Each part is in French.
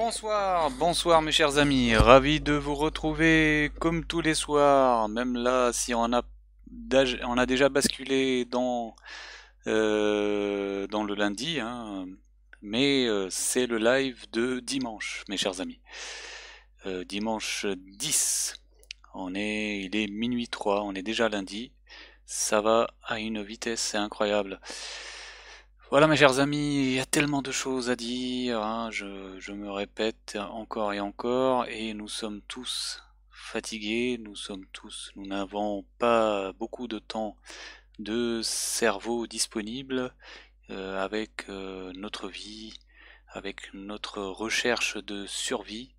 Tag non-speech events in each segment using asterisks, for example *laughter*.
Bonsoir, bonsoir mes chers amis, ravi de vous retrouver comme tous les soirs, même là si on a, on a déjà basculé dans, euh, dans le lundi, hein. mais euh, c'est le live de dimanche mes chers amis, euh, dimanche 10, on est, il est minuit 3, on est déjà lundi, ça va à une vitesse, incroyable. Voilà mes chers amis, il y a tellement de choses à dire, hein. je, me répète encore et encore, et nous sommes tous fatigués, nous sommes tous, nous n'avons pas beaucoup de temps de cerveau disponible euh, avec euh, notre vie, avec notre recherche de survie.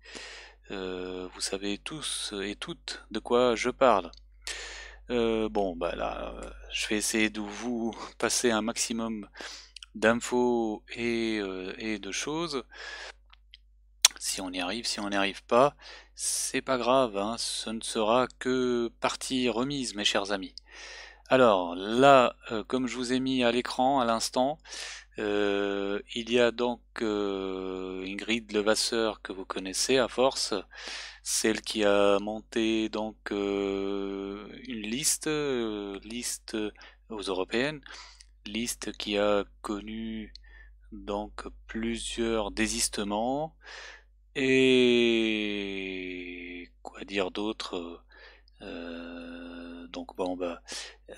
Euh, vous savez tous et toutes de quoi je parle. bon, bah là, je vais essayer de vous *laughs* passer un maximum d'infos euh, et, de choses. Si on y arrive, si on n'y arrive pas, c'est pas grave, hein, ce ne sera que partie remise, mes chers amis. Alors là, euh, comme je vous ai mis à l'écran à l'instant, euh, il y a donc Ingrid Levasseur que vous connaissez à force, celle qui a monté donc une liste, liste aux européennes, liste qui a connu donc plusieurs désistements et quoi dire d'autre euh, donc bon bah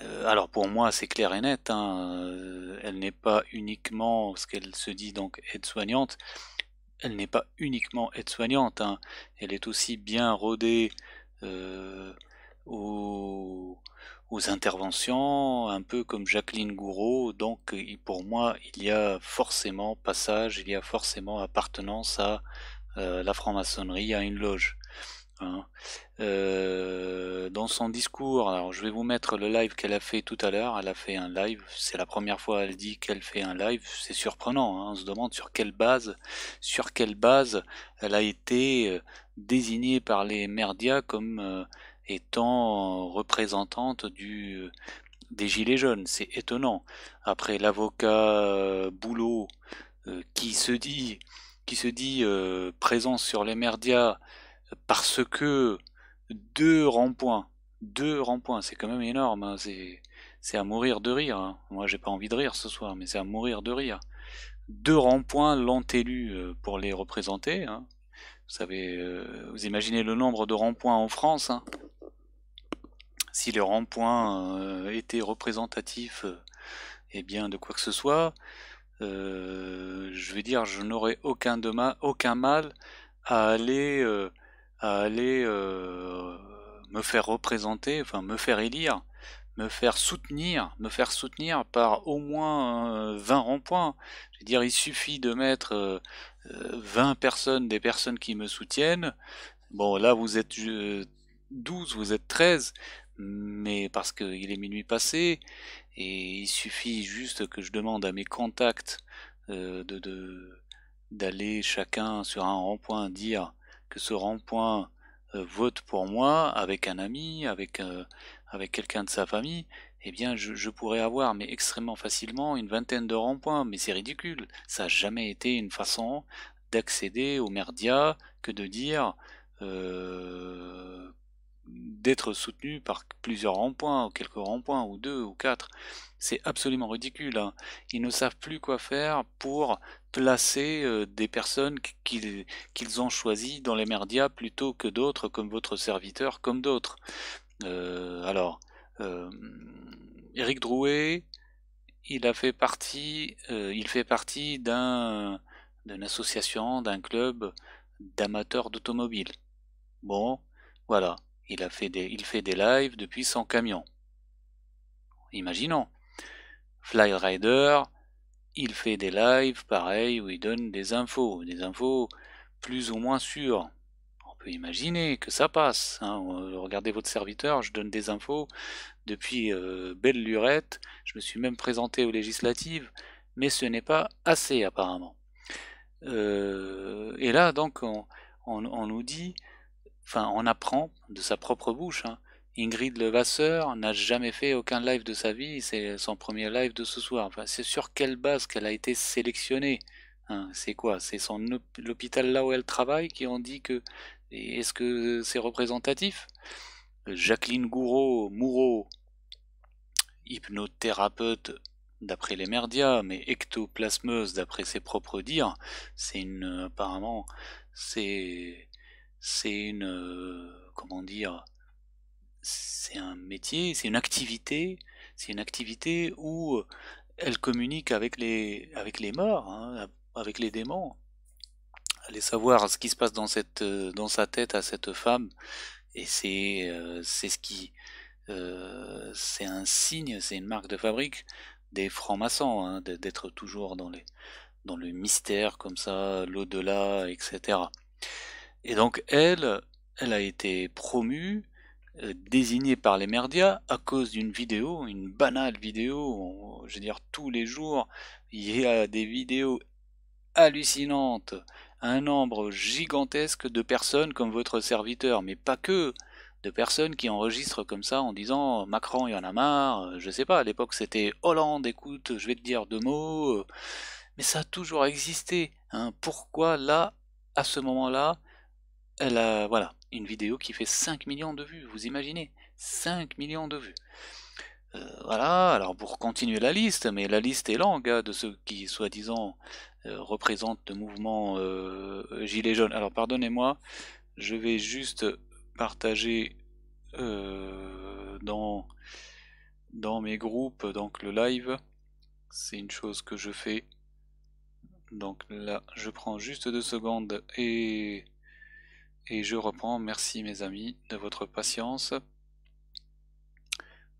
euh, alors pour moi c'est clair et net hein, euh, elle n'est pas uniquement ce qu'elle se dit donc aide-soignante elle n'est pas uniquement aide-soignante hein. elle est aussi bien rodée au interventions, un peu comme Jacqueline Gouraud. Donc euh, pour moi, il y a forcément passage, il y a forcément appartenance à euh, la franc-maçonnerie, à une loge. Hein. Euh, dans son discours, alors je vais vous mettre le live qu'elle a fait tout à l'heure. Elle a fait un live, c'est la première fois elle dit qu'elle fait un live, c'est surprenant. Hein. On se demande sur quelle base, sur quelle base elle a été désignée par les merdias comme étant euh, représentante du, euh, des Gilets jaunes. C'est étonnant. Après l'avocat euh, Boulot, qui se dit, qui se dit présent sur les médias parce que deux ronds-points, deux rangs points c'est quand même énorme. Hein. c'est à mourir de rire. Hein. Moi, j'ai pas envie de rire ce soir, mais c'est à mourir de rire. Deux ronds-points l'ont élu pour les représenter. Hein. Vous savez, euh, vous imaginez le nombre de ronds-points en France. Hein. si les ronds-points euh, étaient représentatifs, euh, eh bien, de quoi que ce soit, je veux dire, je n'aurais aucun, aucun mal à aller, à aller me faire représenter, enfin, me faire élire, me faire soutenir, me faire soutenir par au moins 20 ronds-points. Je veux dire, il suffit de mettre 20 euh, personnes, des personnes qui me soutiennent. Bon, là, vous êtes 12, euh, vous êtes 13, mais parce qu'il est minuit passé, et il suffit juste que je demande à mes contacts euh, de d'aller chacun sur un rond-point dire que ce rond-point vote pour moi avec un ami, avec, avec quelqu'un de sa famille, eh bien je, pourrais avoir, mais extrêmement facilement, une vingtaine de ronds-points, mais c'est ridicule. Ça n'a jamais été une façon d'accéder aux merdias que de dire euh, d'être soutenu par plusieurs ronds-points, ou quelques ronds-points, ou deux, ou quatre. C'est absolument ridicule. Hein. Ils ne savent plus quoi faire pour placer euh, des personnes qu'ils ont choisies dans les merdias plutôt que d'autres, comme votre serviteur, comme d'autres. Euh, alors, Eric Drouet, il a fait partie, euh, il fait partie d'un d'une association, d'un club d'amateurs d'automobiles. Bon, voilà, il fait des, il fait des lives depuis son camion. Imaginons. Flyrider, il fait des lives, pareil, où il donne des infos, des infos plus ou moins sûres imaginez que ça passe. Hein. Euh, regardez votre serviteur, je donne des infos depuis euh, belle lurette, je me suis même présenté aux législatives, mais ce n'est pas assez apparemment. Euh, et là, donc, on, nous dit, enfin, on apprend de sa propre bouche. Hein. Ingrid Levasseur n'a jamais fait aucun live de sa vie, c'est son premier live de ce soir. c'est sur quelle base qu'elle a été sélectionnée hein. c'est quoi C'est son l'hôpital là où elle travaille qui ont dit que est-ce que c'est représentatif Jacqueline Gouraud, Mouraud, hypnothérapeute d'après les merdias, mais ectoplasmeuse d'après ses propres dires, c'est une apparemment c'est c'est une comment dire c'est un métier, c'est une activité, c'est une activité où elle communique avec les avec les morts, hein, avec les démons aller savoir ce qui se passe dans, cette, euh, dans sa tête à cette femme. Et c'est euh, ce qui. Euh, c'est un signe, c'est une marque de fabrique des francs-maçons, hein, d'être toujours dans, les, dans le mystère comme ça, l'au-delà, etc. Et donc elle, elle a été promue, désignée par les merdias à cause d'une vidéo, une banale vidéo, je veux dire tous les jours, il y a des vidéos hallucinantes un nombre gigantesque de personnes comme votre serviteur, mais pas que, de personnes qui enregistrent comme ça en disant euh, Macron, il y en a marre, euh, je sais pas, à l'époque c'était Hollande, écoute, je vais te dire deux mots, euh, mais ça a toujours existé. Hein. Pourquoi là, à ce moment-là, elle a, voilà, une vidéo qui fait 5 millions de vues, vous imaginez 5 millions de vues. Euh, voilà, alors pour continuer la liste, mais la liste est longue hein, de ceux qui, soi-disant, euh, représentent le mouvement euh, Gilet Alors pardonnez-moi, je vais juste partager dans, dans mes groupes, donc le live, c'est une chose que je fais. Donc là, je prends juste deux secondes et, et je reprends. Merci mes amis de votre patience.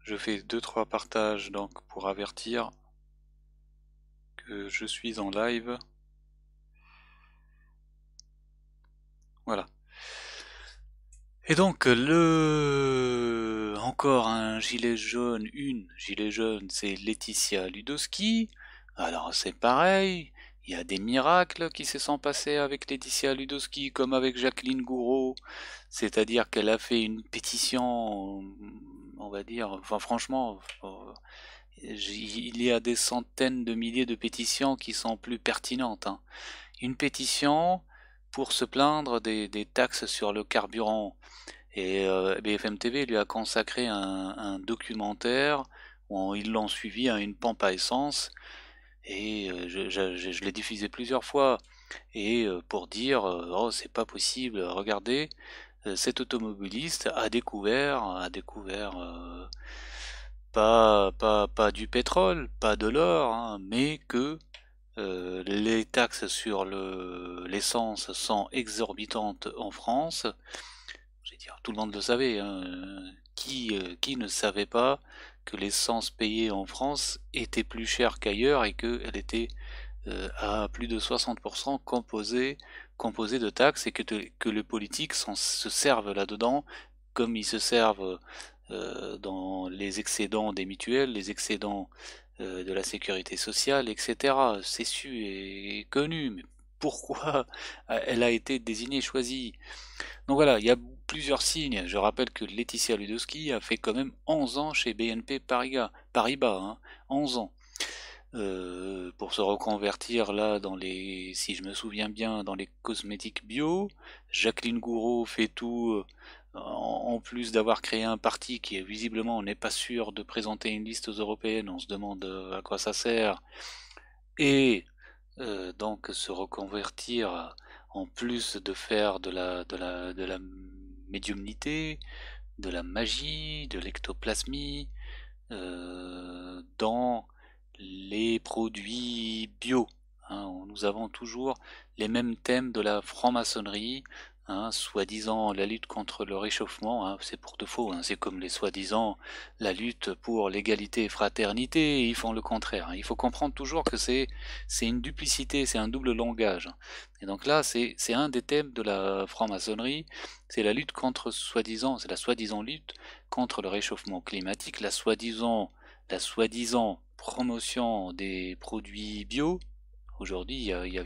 Je fais deux trois partages donc pour avertir que je suis en live. Voilà. Et donc le encore un gilet jaune, une gilet jaune, c'est Laetitia Ludowski. Alors c'est pareil, il y a des miracles qui se sont passés avec Laetitia Ludowski comme avec Jacqueline Gouraud, c'est-à-dire qu'elle a fait une pétition on va dire, enfin franchement, euh, il y a des centaines de milliers de pétitions qui sont plus pertinentes. Hein. Une pétition pour se plaindre des, taxes sur le carburant. Et euh, BFM TV lui a consacré un, documentaire où ils l'ont suivi à une pompe à essence. Et euh, je, l'ai diffusé plusieurs fois. Et pour dire, oh, c'est pas possible, regardez, euh, cet automobiliste a découvert, a découvert euh, pas, pas, du pétrole, pas de l'or, hein, mais que euh, les taxes sur l'essence sont exorbitantes en France. Je dire, tout le monde le savait. Hein. Qui, qui ne savait pas que l'essence payée en France était plus chère qu'ailleurs et qu'elle était à plus de 60% composée composée de taxes et que, que les politiques se servent là-dedans comme ils se servent euh, dans les excédents des mutuelles, les excédents euh, de la sécurité sociale, etc. C'est su et, connu, mais pourquoi *laughs* elle a été désignée, choisie Donc voilà, il y a plusieurs signes. Je rappelle que Laetitia Ludowski a fait quand même 11 ans chez BNP Paribas, Paribas 11 hein, ans. Euh, pour se reconvertir là dans les, si je me souviens bien, dans les cosmétiques bio. Jacqueline Gouraud fait tout euh, en plus d'avoir créé un parti qui visiblement n'est pas sûr de présenter une liste aux européennes, on se demande euh, à quoi ça sert, et donc se reconvertir en plus de faire de la, de la, de la médiumnité, de la magie, de l'ectoplasmie, dans les produits bio. Hein. nous avons toujours les mêmes thèmes de la franc-maçonnerie, hein, soi-disant la lutte contre le réchauffement, hein. c'est pour de faux, c'est comme les soi-disant la lutte pour l'égalité et fraternité, ils font le contraire. Il faut comprendre toujours que c'est une duplicité, c'est un double langage. Et donc là, c'est un des thèmes de la franc-maçonnerie, c'est la lutte contre soi-disant, c'est la soi-disant lutte contre le réchauffement climatique, la soi-disant la soi-disant promotion des produits bio, aujourd'hui il n'y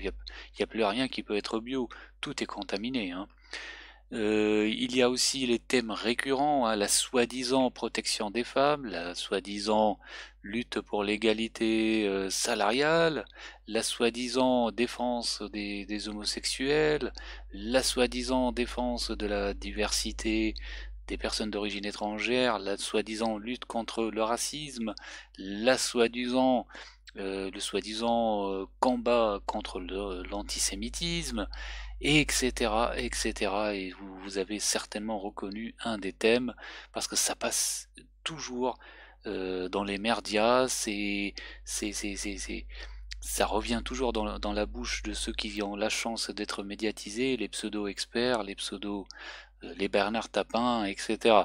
a, plus rien qui peut être bio, tout est contaminé. Hein. Euh, il y a aussi les thèmes récurrents, à hein, la soi-disant protection des femmes, la soi-disant lutte pour l'égalité euh, salariale, la soi-disant défense des, homosexuels, la soi-disant défense de la diversité des personnes d'origine étrangère, la soi-disant lutte contre le racisme, la soi-disant euh, le soi-disant euh, combat contre l'antisémitisme, etc., etc. Et vous, avez certainement reconnu un des thèmes parce que ça passe toujours euh, dans les merdias, ça revient toujours dans, dans, la bouche de ceux qui ont la chance d'être médiatisés, les pseudo-experts, les pseudo euh, les Bernard Tapin, etc.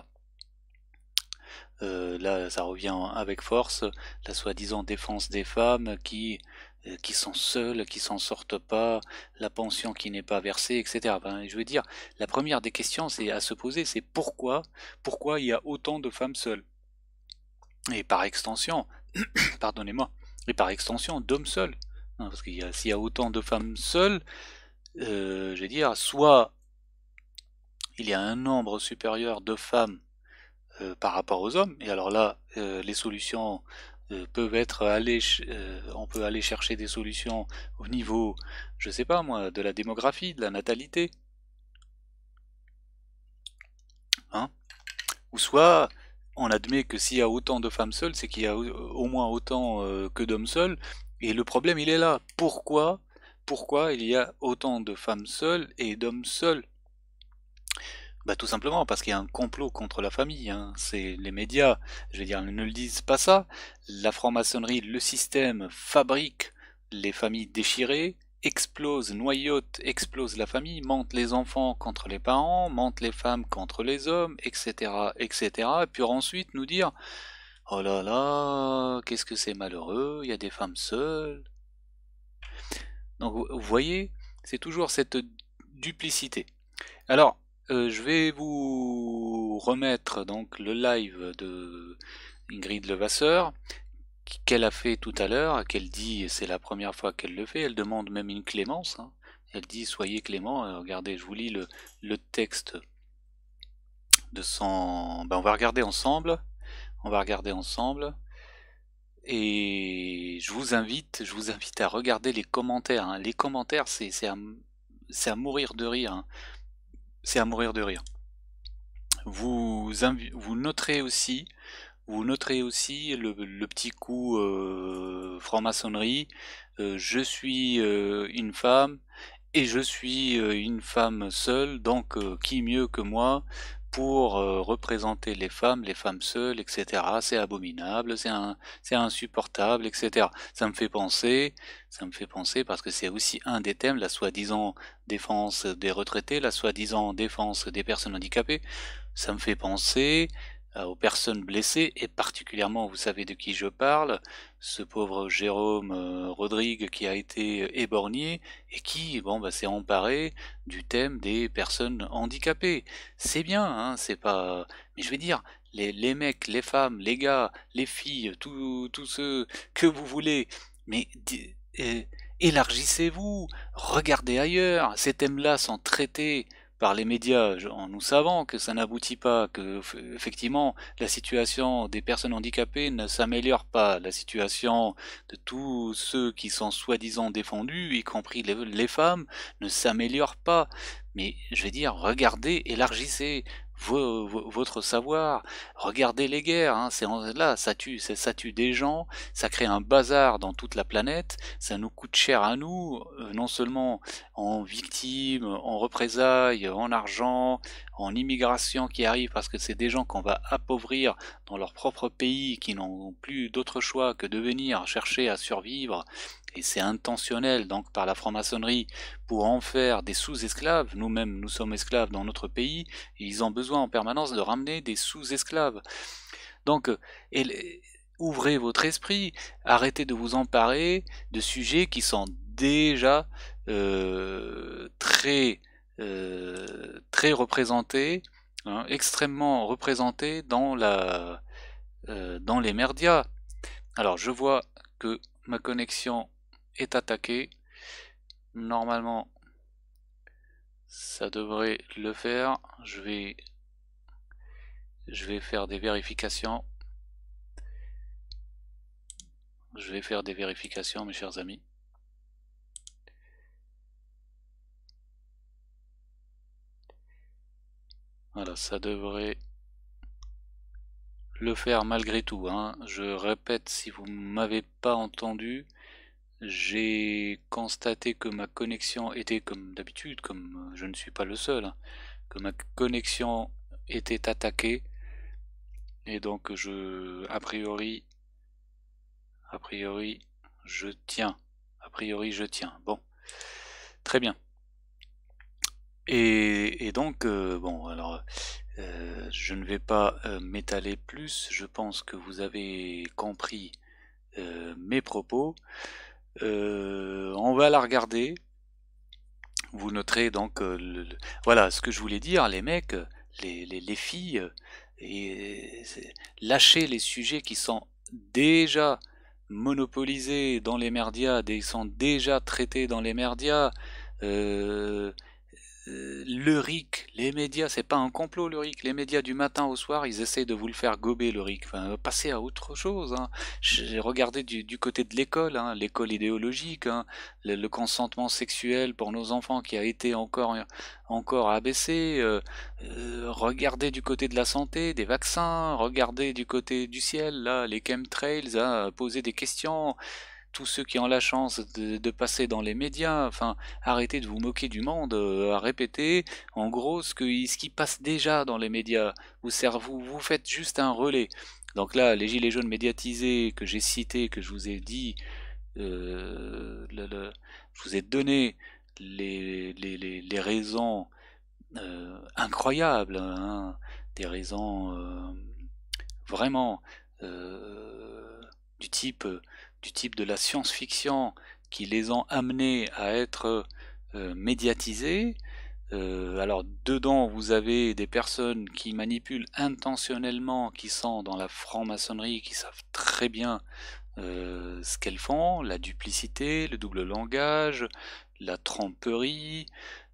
Euh, là, ça revient avec force, la soi-disant défense des femmes qui, euh, qui sont seules, qui s'en sortent pas, la pension qui n'est pas versée, etc. Ben, je veux dire, la première des questions à se poser, c'est pourquoi, pourquoi il y a autant de femmes seules Et par extension, *coughs* pardonnez-moi, et par extension d'hommes seuls. Hein, parce qu'il y a, s'il y a autant de femmes seules, je veux dire, soit il y a un nombre supérieur de femmes euh, par rapport aux hommes. Et alors là, euh, les solutions euh, peuvent être aller, on peut aller chercher des solutions au niveau, je sais pas moi, de la démographie, de la natalité, hein ou soit on admet que s'il y a autant de femmes seules, c'est qu'il y a au moins autant que d'hommes seuls. Et le problème, il est là. Pourquoi Pourquoi il y a autant de femmes seules et d'hommes seuls bah, tout simplement parce qu'il y a un complot contre la famille. Hein. C'est les médias, je veux dire, ne le disent pas ça. La franc-maçonnerie, le système fabrique les familles déchirées, explose, noyote, explose la famille, mentent les enfants contre les parents, mente les femmes contre les hommes, etc., etc. Et puis ensuite nous dire Oh là là, qu'est-ce que c'est malheureux, il y a des femmes seules. Donc vous voyez, c'est toujours cette duplicité. Alors, euh, je vais vous remettre donc le live de Ingrid Levasseur qu'elle a fait tout à l'heure, qu'elle dit c'est la première fois qu'elle le fait, elle demande même une clémence. Hein. Elle dit soyez clément, euh, regardez, je vous lis le, texte de son. Ben, on va regarder ensemble. On va regarder ensemble. Et je vous invite, je vous invite à regarder les commentaires. Hein. Les commentaires, c'est à, à, mourir de rire. Hein c'est à mourir de rire. Vous, noterez aussi, vous noterez aussi le, petit coup euh, franc-maçonnerie. Euh, je suis euh, une femme et je suis une femme seule, donc qui mieux que moi pour euh, représenter les femmes, les femmes seules, etc. C'est abominable, c'est insupportable, etc. Ça me fait penser, ça me fait penser parce que c'est aussi un des thèmes, la soi-disant défense des retraités, la soi-disant défense des personnes handicapées. Ça me fait penser euh, aux personnes blessées et particulièrement, vous savez de qui je parle, ce pauvre Jérôme euh, Rodrigue qui a été éborgné et qui bon bah s'est emparé du thème des personnes handicapées. C'est bien, hein, c'est pas. Mais je vais dire, les, les, mecs, les femmes, les gars, les filles, tous ceux que vous voulez, mais euh, élargissez-vous, regardez ailleurs, ces thèmes-là sont traités par les médias, en nous savant que ça n'aboutit pas, que effectivement la situation des personnes handicapées ne s'améliore pas, la situation de tous ceux qui sont soi-disant défendus, y compris les, les femmes, ne s'améliore pas. Mais je veux dire, regardez, élargissez, votre savoir. Regardez les guerres, hein, c'est là, ça tue, ça tue des gens, ça crée un bazar dans toute la planète, ça nous coûte cher à nous, euh, non seulement en victimes, en représailles, en argent, en immigration qui arrive parce que c'est des gens qu'on va appauvrir dans leur propre pays qui n'ont plus d'autre choix que de venir chercher à survivre et c'est intentionnel donc par la franc-maçonnerie pour en faire des sous-esclaves, nous-mêmes nous sommes esclaves dans notre pays, ils ont besoin en permanence de ramener des sous-esclaves. Donc, euh, euh, ouvrez votre esprit, arrêtez de vous emparer de sujets qui sont déjà euh, très, très représentés, hein, extrêmement représentés dans, la, dans les merdias. Alors je vois que ma connexion est attaqué. Normalement, ça devrait le faire. Je vais, je vais faire des vérifications. Je vais faire des vérifications, mes chers amis. Voilà, ça devrait le faire malgré tout. Hein. Je répète, si vous m'avez pas entendu, j'ai constaté que ma connexion était comme d'habitude, comme euh, je ne suis pas le seul, hein, que ma connexion était attaquée. Et donc je a priori a priori je tiens. A priori je tiens. Bon. Très bien. Et, donc euh, bon alors euh, je ne vais pas m'étaler plus, je pense que vous avez compris mes propos. Euh, on va la regarder. Vous noterez donc, euh, voilà ce que je voulais dire, les mecs, les, filles, et les sujets qui sont déjà monopolisés dans les merdias, qui sont déjà traités dans les merdias. Euh, euh, le RIC, les médias, c'est pas un complot le RIC, les médias du matin au soir, ils essayent de vous le faire gober le RIC, passer à autre chose. Hein. J'ai regardé du, côté de l'école, hein, l'école idéologique, hein. le, consentement sexuel pour nos enfants qui a été encore, encore abaissé, euh, euh, regardez du côté de la santé, des vaccins, regardez du côté du ciel, là, les chemtrails, hein, poser des questions tous ceux qui ont la chance de, passer dans les médias, enfin, arrêtez de vous moquer du monde, euh, à répéter, en gros, ce, ce qui passe déjà dans les médias, vous, vous faites juste un relais. Donc là, les gilets jaunes médiatisés que j'ai cités, que je vous ai dit, euh, je vous ai donné les, raisons euh, incroyables, hein, des raisons vraiment du type du type de la science-fiction qui les ont amenés à être euh, médiatisés. Euh, alors dedans, vous avez des personnes qui manipulent intentionnellement, qui sont dans la franc-maçonnerie, qui savent très bien euh, ce qu'elles font, la duplicité, le double langage, la tromperie.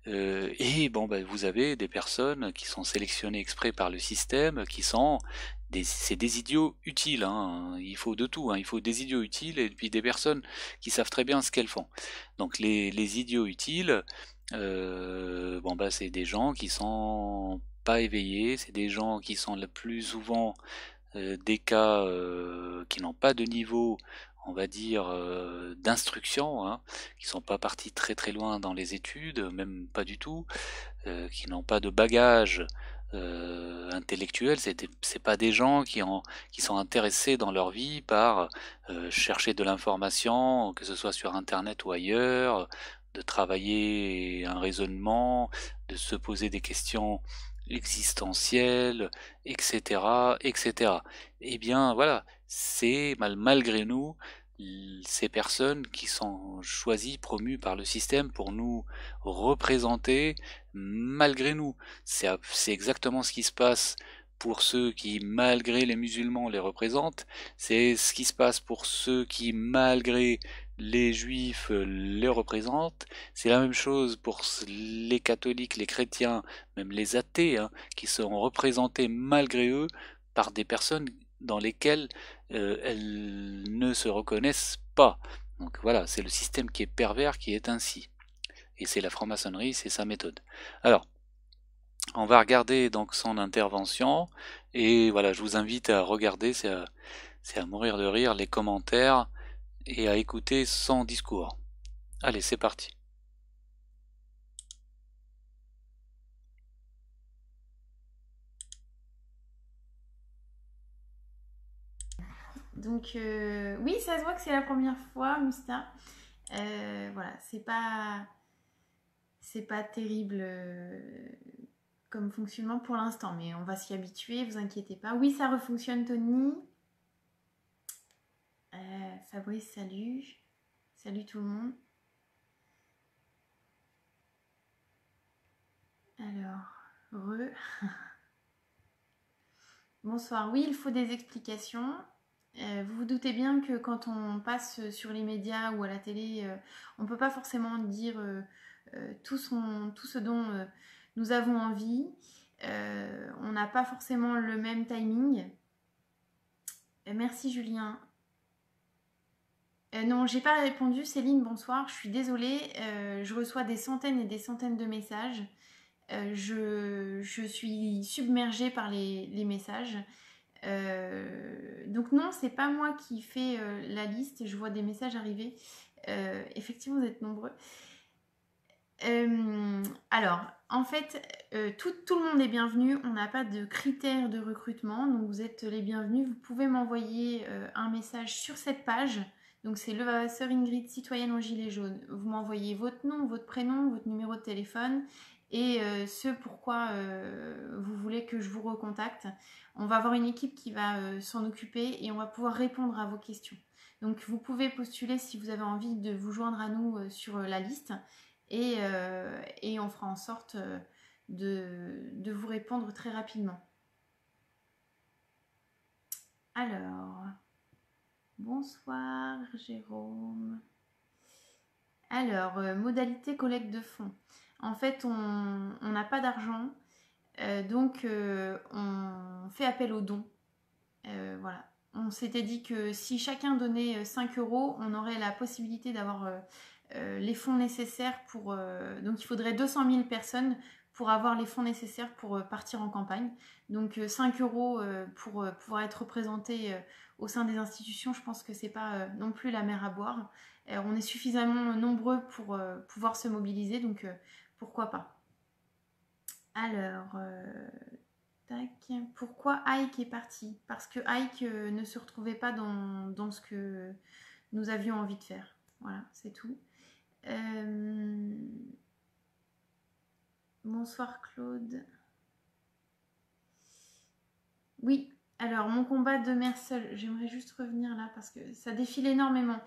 et bon, ben, vous avez des personnes qui sont sélectionnées exprès par le système, qui sont c'est des idiots utiles, hein. il faut de tout, hein. il faut des idiots utiles et puis des personnes qui savent très bien ce qu'elles font. Donc les, idiots utiles, euh, bon bah, c'est des gens qui sont pas éveillés, c'est des gens qui sont le plus souvent euh, des cas euh, qui n'ont pas de niveau, on va dire, d'instruction, qui hein, qui sont pas partis très très loin dans les études, même pas du tout, qui n'ont pas de bagages. Euh, intellectuels, c'est n'est pas des gens qui, sont intéressés dans leur vie par euh, chercher de l'information, que ce soit sur internet ou ailleurs, de travailler un raisonnement, de se poser des questions existentielles, etc., etc. Eh bien, voilà, c'est malgré nous ces personnes qui sont choisies, promues par le système pour nous représenter malgré nous. C'est exactement ce qui se passe pour ceux qui, malgré les musulmans, les représentent. C'est ce qui se passe pour ceux qui, malgré les juifs, les représentent. C'est la même chose pour les catholiques, les chrétiens, même les athées, hein, qui seront représentés malgré eux par des personnes dans lesquelles euh, elles ne se reconnaissent pas. Donc voilà, c'est le système qui est pervers qui est ainsi. Et c'est la franc-maçonnerie, c'est sa méthode. Alors, on va regarder donc son intervention, et voilà, je vous invite à regarder, c'est à, à, mourir de rire, les commentaires, et à écouter son discours. Allez, c'est parti. Donc euh, oui, ça se voit que c'est la première fois, Musta. Euh, voilà, c'est pas c'est pas terrible euh, comme fonctionnement pour l'instant, mais on va s'y habituer, vous inquiétez pas. Oui, ça refonctionne, Tony. Fabrice, salut. Salut tout le monde. Alors, re. *laughs* Bonsoir. Oui, il faut des explications. Euh, vous vous doutez bien que quand on passe euh, sur les médias ou à la télé, euh, on ne peut pas forcément dire tout, ce dont nous avons envie. on n'a pas forcément le même timing. merci Julien. non, j'ai pas répondu. Céline, bonsoir. Je suis désolée. je reçois des centaines et des centaines de messages. je, suis submergée par les messages. Euh, donc non, c'est pas moi qui fais euh, la liste, je vois des messages arriver. Euh, effectivement, vous êtes nombreux. alors, en fait, tout, le monde est bienvenu, on n'a pas de critères de recrutement, donc vous êtes les bienvenus. Vous pouvez m'envoyer un message sur cette page. Donc c'est le Sœur Ingrid, citoyenne en gilet jaune. Vous m'envoyez votre nom, votre prénom, votre numéro de téléphone et euh, ce pourquoi euh, vous voulez que je vous recontacte. On va avoir une équipe qui va euh, s'en occuper et on va pouvoir répondre à vos questions. Donc vous pouvez postuler si vous avez envie de vous joindre à nous sur la liste et, on fera en sorte de, de vous répondre très rapidement. Alors, bonsoir Jérôme. Alors, modalité collecte de fonds en fait, on n'a pas d'argent, euh, donc euh, on fait appel aux dons. Euh, voilà. On s'était dit que si chacun donnait 5 euros, on aurait la possibilité d'avoir les fonds nécessaires pour... donc il faudrait 200 000 personnes pour avoir les fonds nécessaires pour partir en campagne. Donc 5 euros pour pouvoir être représenté au sein des institutions, je pense que c'est pas non plus la mer à boire. on est suffisamment nombreux pour pouvoir se mobiliser. Donc pourquoi pas Alors, euh, tac. Pourquoi Ike est parti Parce que Ike euh, ne se retrouvait pas dans, ce que nous avions envie de faire. Voilà, c'est tout. Euh, bonsoir Claude. Oui, alors, mon combat de mère seule, j'aimerais juste revenir là parce que ça défile énormément.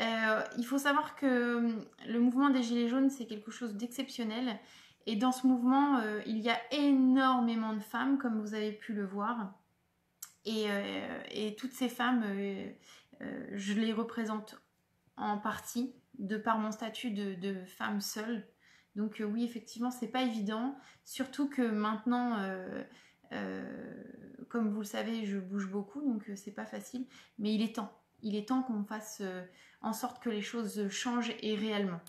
Euh, il faut savoir que euh, le mouvement des Gilets jaunes, c'est quelque chose d'exceptionnel. Et dans ce mouvement, euh, il y a énormément de femmes, comme vous avez pu le voir. Et, toutes ces femmes, je les représente en partie de par mon statut de, de femme seule. Donc oui, effectivement, c'est pas évident. Surtout que maintenant euh, comme vous le savez, je bouge beaucoup, donc euh, c'est pas facile, mais il est temps. Il est temps qu'on fasse euh, en sorte que les choses changent et réellement.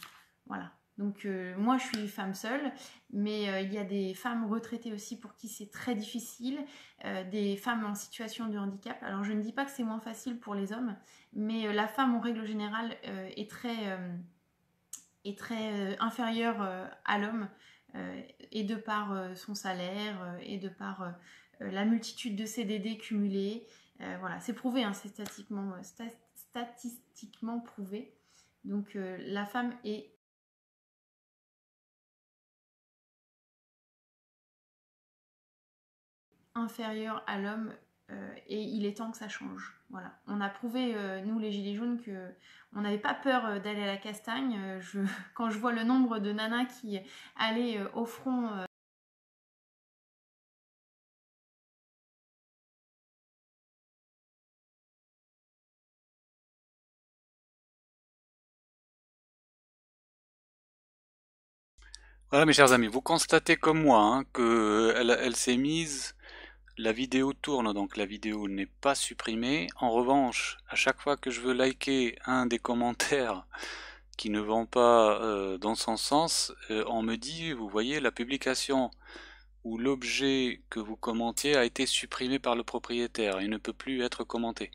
Voilà. Donc moi je suis femme seule, mais il y a des femmes retraitées aussi pour qui c'est très difficile, des femmes en situation de handicap. Alors je ne dis pas que c'est moins facile pour les hommes, mais la femme en règle générale est très, est très inférieure à l'homme euh, et de par euh, son salaire, euh, et de par la multitude de CDD cumulés. voilà, c'est prouvé, hein, c'est statistiquement prouvé. Donc la femme est inférieure à l'homme euh, et il est temps que ça change. Voilà. On a prouvé, euh, nous les Gilets jaunes, que on n'avait pas peur euh, d'aller à la castagne. *laughs* quand je vois le nombre de nanas qui allaient au front. Voilà mes chers amis, vous constatez comme moi hein, qu'elle s'est mise la vidéo tourne, donc la vidéo n'est pas supprimée. En revanche, à chaque fois que je veux liker un des commentaires *laughs* qui ne vont pas euh, dans son sens, euh, on me dit, vous voyez, la publication ou l'objet que vous commentiez a été supprimé par le propriétaire et ne peut plus être commenté.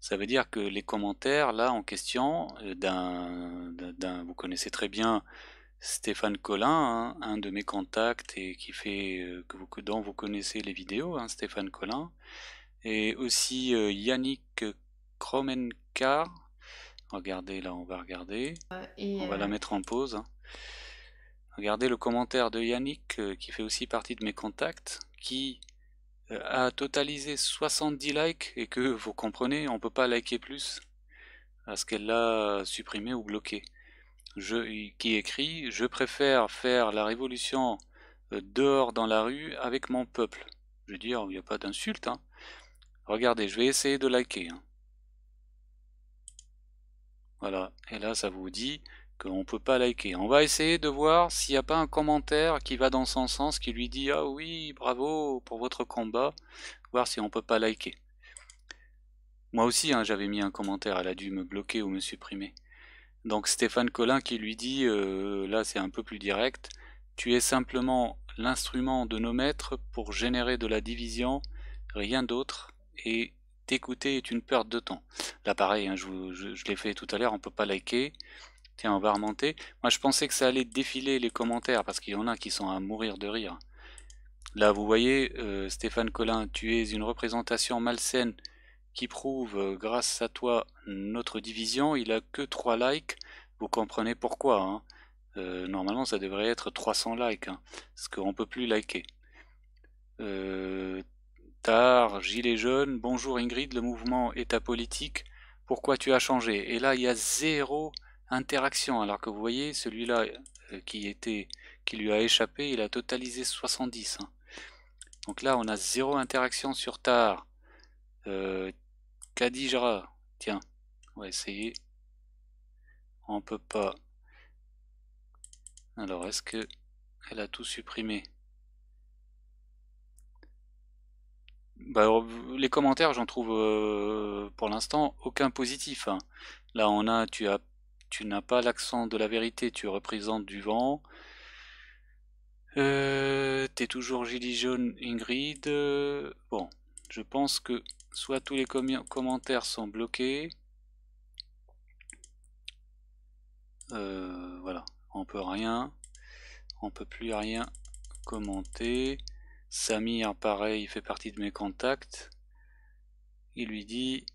Ça veut dire que les commentaires, là, en question, euh, d'un, vous connaissez très bien Stéphane Collin, hein, un de mes contacts et qui fait euh, que vous, dont vous connaissez les vidéos, hein, Stéphane Collin, et aussi euh, Yannick Kromenkar. Regardez là, on va regarder. Euh, on va la mettre en pause. Hein. Regardez le commentaire de Yannick qui fait aussi partie de mes contacts, qui a totalisé 70 likes et que vous comprenez, on peut pas liker plus parce qu'elle l'a supprimé ou bloqué qui écrit « Je préfère faire la révolution euh, dehors dans la rue avec mon peuple ». Je veux dire, oh, il n'y a pas d'insulte. Hein. Regardez, je vais essayer de liker. Hein. Voilà, et là ça vous dit qu'on ne peut pas liker. On va essayer de voir s'il n'y a pas un commentaire qui va dans son sens, qui lui dit « Ah oui, bravo pour votre combat », voir si on ne peut pas liker. Moi aussi, hein, j'avais mis un commentaire, elle a dû me bloquer ou me supprimer. Donc Stéphane Collin qui lui dit, euh, là c'est un peu plus direct, tu es simplement l'instrument de nos maîtres pour générer de la division, rien d'autre, et t'écouter est une perte de temps. Là pareil, hein, je, l'ai fait tout à l'heure, on ne peut pas liker. Tiens, on va remonter. Moi je pensais que ça allait défiler les commentaires, parce qu'il y en a qui sont à mourir de rire. Là vous voyez, euh, Stéphane Collin, tu es une représentation malsaine qui prouve euh, grâce à toi notre division, il a que 3 likes. Vous comprenez pourquoi. Hein. Euh, normalement, ça devrait être 300 likes, ce hein, parce qu'on peut plus liker. Euh, TAR, tard, gilet jaune, bonjour Ingrid, le mouvement État politique, pourquoi tu as changé Et là, il y a zéro interaction, alors que vous voyez, celui-là qui était, qui lui a échappé, il a totalisé 70. Hein. Donc là, on a zéro interaction sur TAR Kadijra, Tiens, on va essayer. On peut pas. Alors, est-ce que elle a tout supprimé bah, oh, Les commentaires, j'en trouve euh, pour l'instant aucun positif. Hein. Là, on a, tu as, tu n'as pas l'accent de la vérité, tu représentes du vent. Euh, t'es toujours gilet jaune, Ingrid. Euh, bon, je pense que soit tous les commentaires sont bloqués. Euh, voilà, on peut rien, on peut plus rien commenter. Samir, pareil, il fait partie de mes contacts. Il lui dit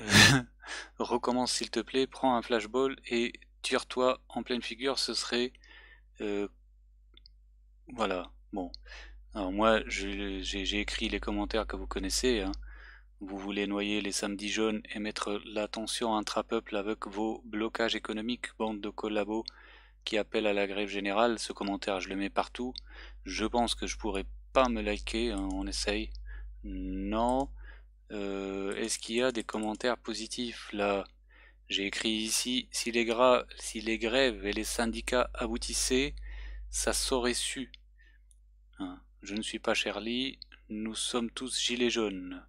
euh, *laughs* recommence s'il te plaît, prends un flashball et tire-toi en pleine figure, ce serait euh, voilà. Bon, alors moi j'ai écrit les commentaires que vous connaissez. Hein. Vous voulez noyer les samedis jaunes et mettre l'attention intra-peuple avec vos blocages économiques, bande de collabos qui appellent à la grève générale. Ce commentaire, je le mets partout. Je pense que je pourrais pas me liker, hein, on essaye. Non. Euh, est-ce qu'il y a des commentaires positifs là J'ai écrit ici, si les, si les grèves et les syndicats aboutissaient, ça s'aurait su. Hein, je ne suis pas Shirley, nous sommes tous gilets jaunes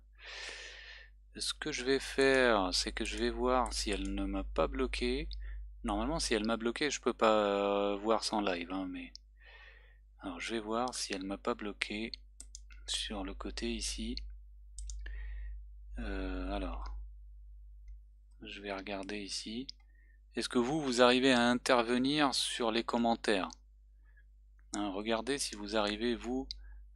ce que je vais faire, c'est que je vais voir si elle ne m'a pas bloqué. Normalement, si elle m'a bloqué, je peux pas euh, voir sans live, hein, mais... Alors, je vais voir si elle m'a pas bloqué sur le côté ici. Euh, alors, je vais regarder ici. Est-ce que vous, vous arrivez à intervenir sur les commentaires hein, Regardez si vous arrivez, vous,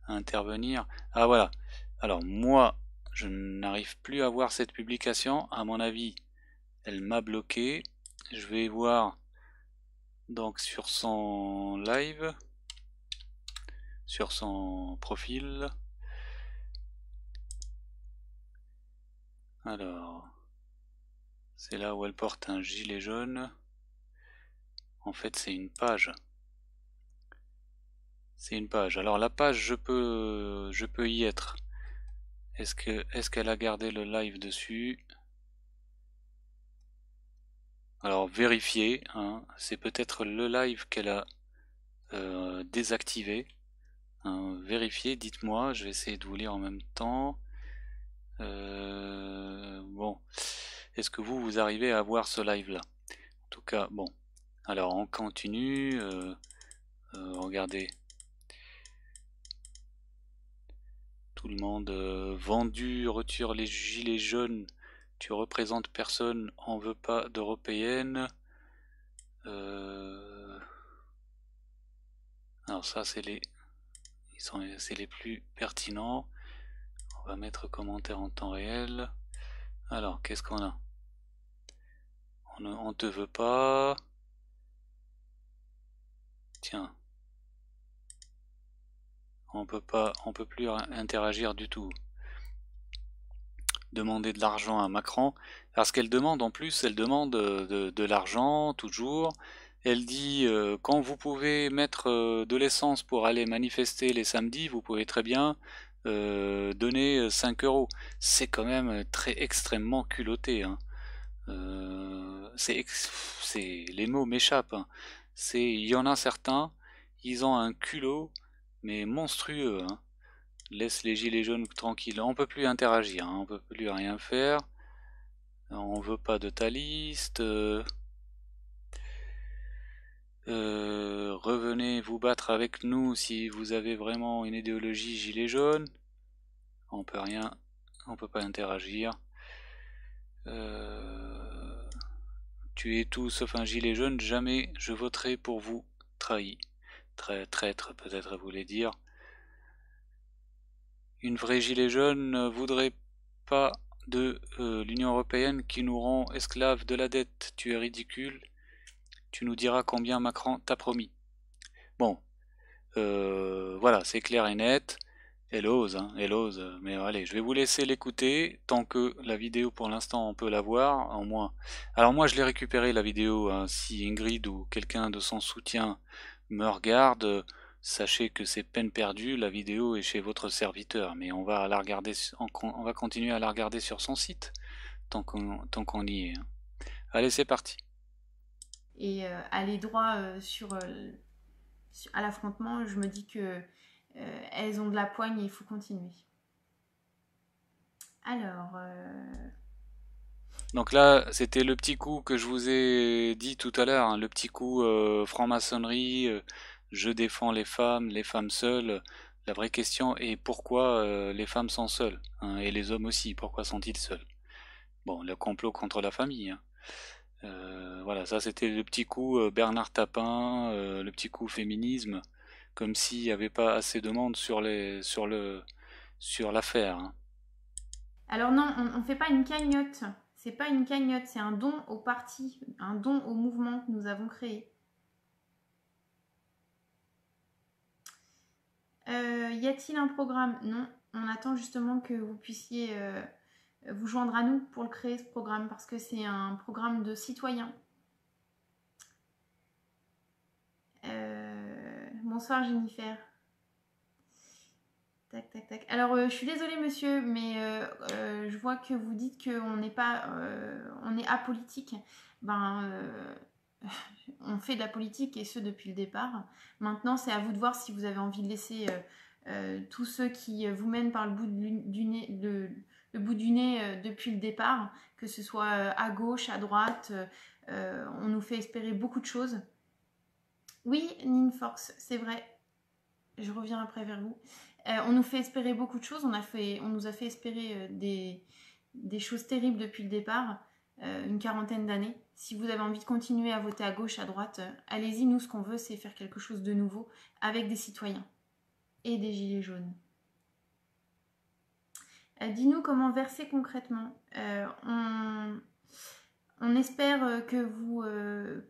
à intervenir. Ah, voilà. Alors, moi, je n'arrive plus à voir cette publication. À mon avis, elle m'a bloqué. Je vais voir donc sur son live, sur son profil. Alors, c'est là où elle porte un gilet jaune. En fait, c'est une page. C'est une page. Alors la page, je peux, je peux y être. Est-ce qu'elle est qu'elle a gardé le live dessus Alors vérifiez, hein, c'est peut-être le live qu'elle a euh, désactivé. Hein, vérifiez, dites-moi, je vais essayer de vous lire en même temps. Euh, bon, est-ce que vous, vous arrivez à voir ce live-là En tout cas, bon. Alors on continue, euh, regardez. tout le monde. Euh, vendu, retire les gilets jaunes, tu représentes personne, on veut pas d'européenne. Euh, alors ça c'est les... Ils sont c'est les plus pertinents. On va mettre commentaire en temps réel. Alors, qu'est-ce qu'on a on, ne, on te veut pas. Tiens, on peut pas, on peut plus interagir du tout. Demander de l'argent à Macron, parce qu'elle demande en plus, elle demande euh, de, l'argent toujours. Elle dit euh, quand vous pouvez mettre euh, de l'essence pour aller manifester les samedis, vous pouvez très bien donner 5 euros. C'est quand même très extrêmement culotté. Hein. c'est les mots m'échappent. Hein. C'est il y en a certains, ils ont un culot mais monstrueux. Hein. Laisse les gilets jaunes tranquilles. On peut plus interagir, hein. on peut plus rien faire. On veut pas de ta liste. Euh. Euh, revenez vous battre avec nous si vous avez vraiment une idéologie gilet jaune. On peut rien, on peut pas interagir. Euh, tu es tout sauf un gilet jaune, jamais je voterai pour vous, trahi très traître peut-être voulait dire. Une vraie gilet jaune ne voudrait pas de euh, l'Union Européenne qui nous rend esclaves de la dette. Tu es ridicule. Tu nous diras combien Macron t'a promis. Bon, euh, voilà, c'est clair et net. Elle ose, hein, elle ose. Mais allez, je vais vous laisser l'écouter tant que la vidéo pour l'instant on peut la voir, en moins. Alors moi je l'ai récupérée la vidéo. Hein, si Ingrid ou quelqu'un de son soutien me regarde, euh, sachez que c'est peine perdue, la vidéo est chez votre serviteur, mais on va la regarder, on va continuer à la regarder sur son site tant qu'on y est. Allez, c'est parti. Et euh, allez droit euh, sur, à l'affrontement, je me dis que elles ont de la poigne et il faut continuer. Alors, donc là, c'était le petit coup que je vous ai dit tout à l'heure, hein, le petit coup euh, franc-maçonnerie, euh, je défends les femmes, les femmes seules. La vraie question est pourquoi euh, les femmes sont seules, hein, et les hommes aussi, pourquoi sont-ils seuls Bon, le complot contre la famille. Hein. voilà, ça c'était le petit coup Bernard Tapin, le petit coup féminisme, comme s'il n'y avait pas assez de monde sur, les, sur, le, sur l'affaire. Alors non, on ne fait pas une cagnotte. C'est pas une cagnotte, c'est un don au parti, un don au mouvement que nous avons créé. Euh, y a-t-il un programme Non, on attend justement que vous puissiez euh, vous joindre à nous pour le créer ce programme parce que c'est un programme de citoyens. Euh, bonsoir Jennifer. Tac, tac, tac. Alors, euh, je suis désolée, monsieur, mais euh, euh, je vois que vous dites qu'on n'est pas. on est apolitique. Ben. *laughs* on fait de la politique et ce depuis le départ. Maintenant, c'est à vous de voir si vous avez envie de laisser tous ceux qui vous mènent par le bout, du, nez, bout du nez depuis le départ, que ce soit à gauche, à droite. on nous fait espérer beaucoup de choses. Oui, Force, c'est vrai. Je reviens après vers vous. Euh, on nous fait espérer beaucoup de choses. On, a fait, on nous a fait espérer euh, des, choses terribles depuis le départ, euh, une quarantaine d'années. Si vous avez envie de continuer à voter à gauche, à droite, allez-y. Nous, ce qu'on veut, c'est faire quelque chose de nouveau avec des citoyens et des gilets jaunes. Dis-nous comment verser concrètement. on espère que vous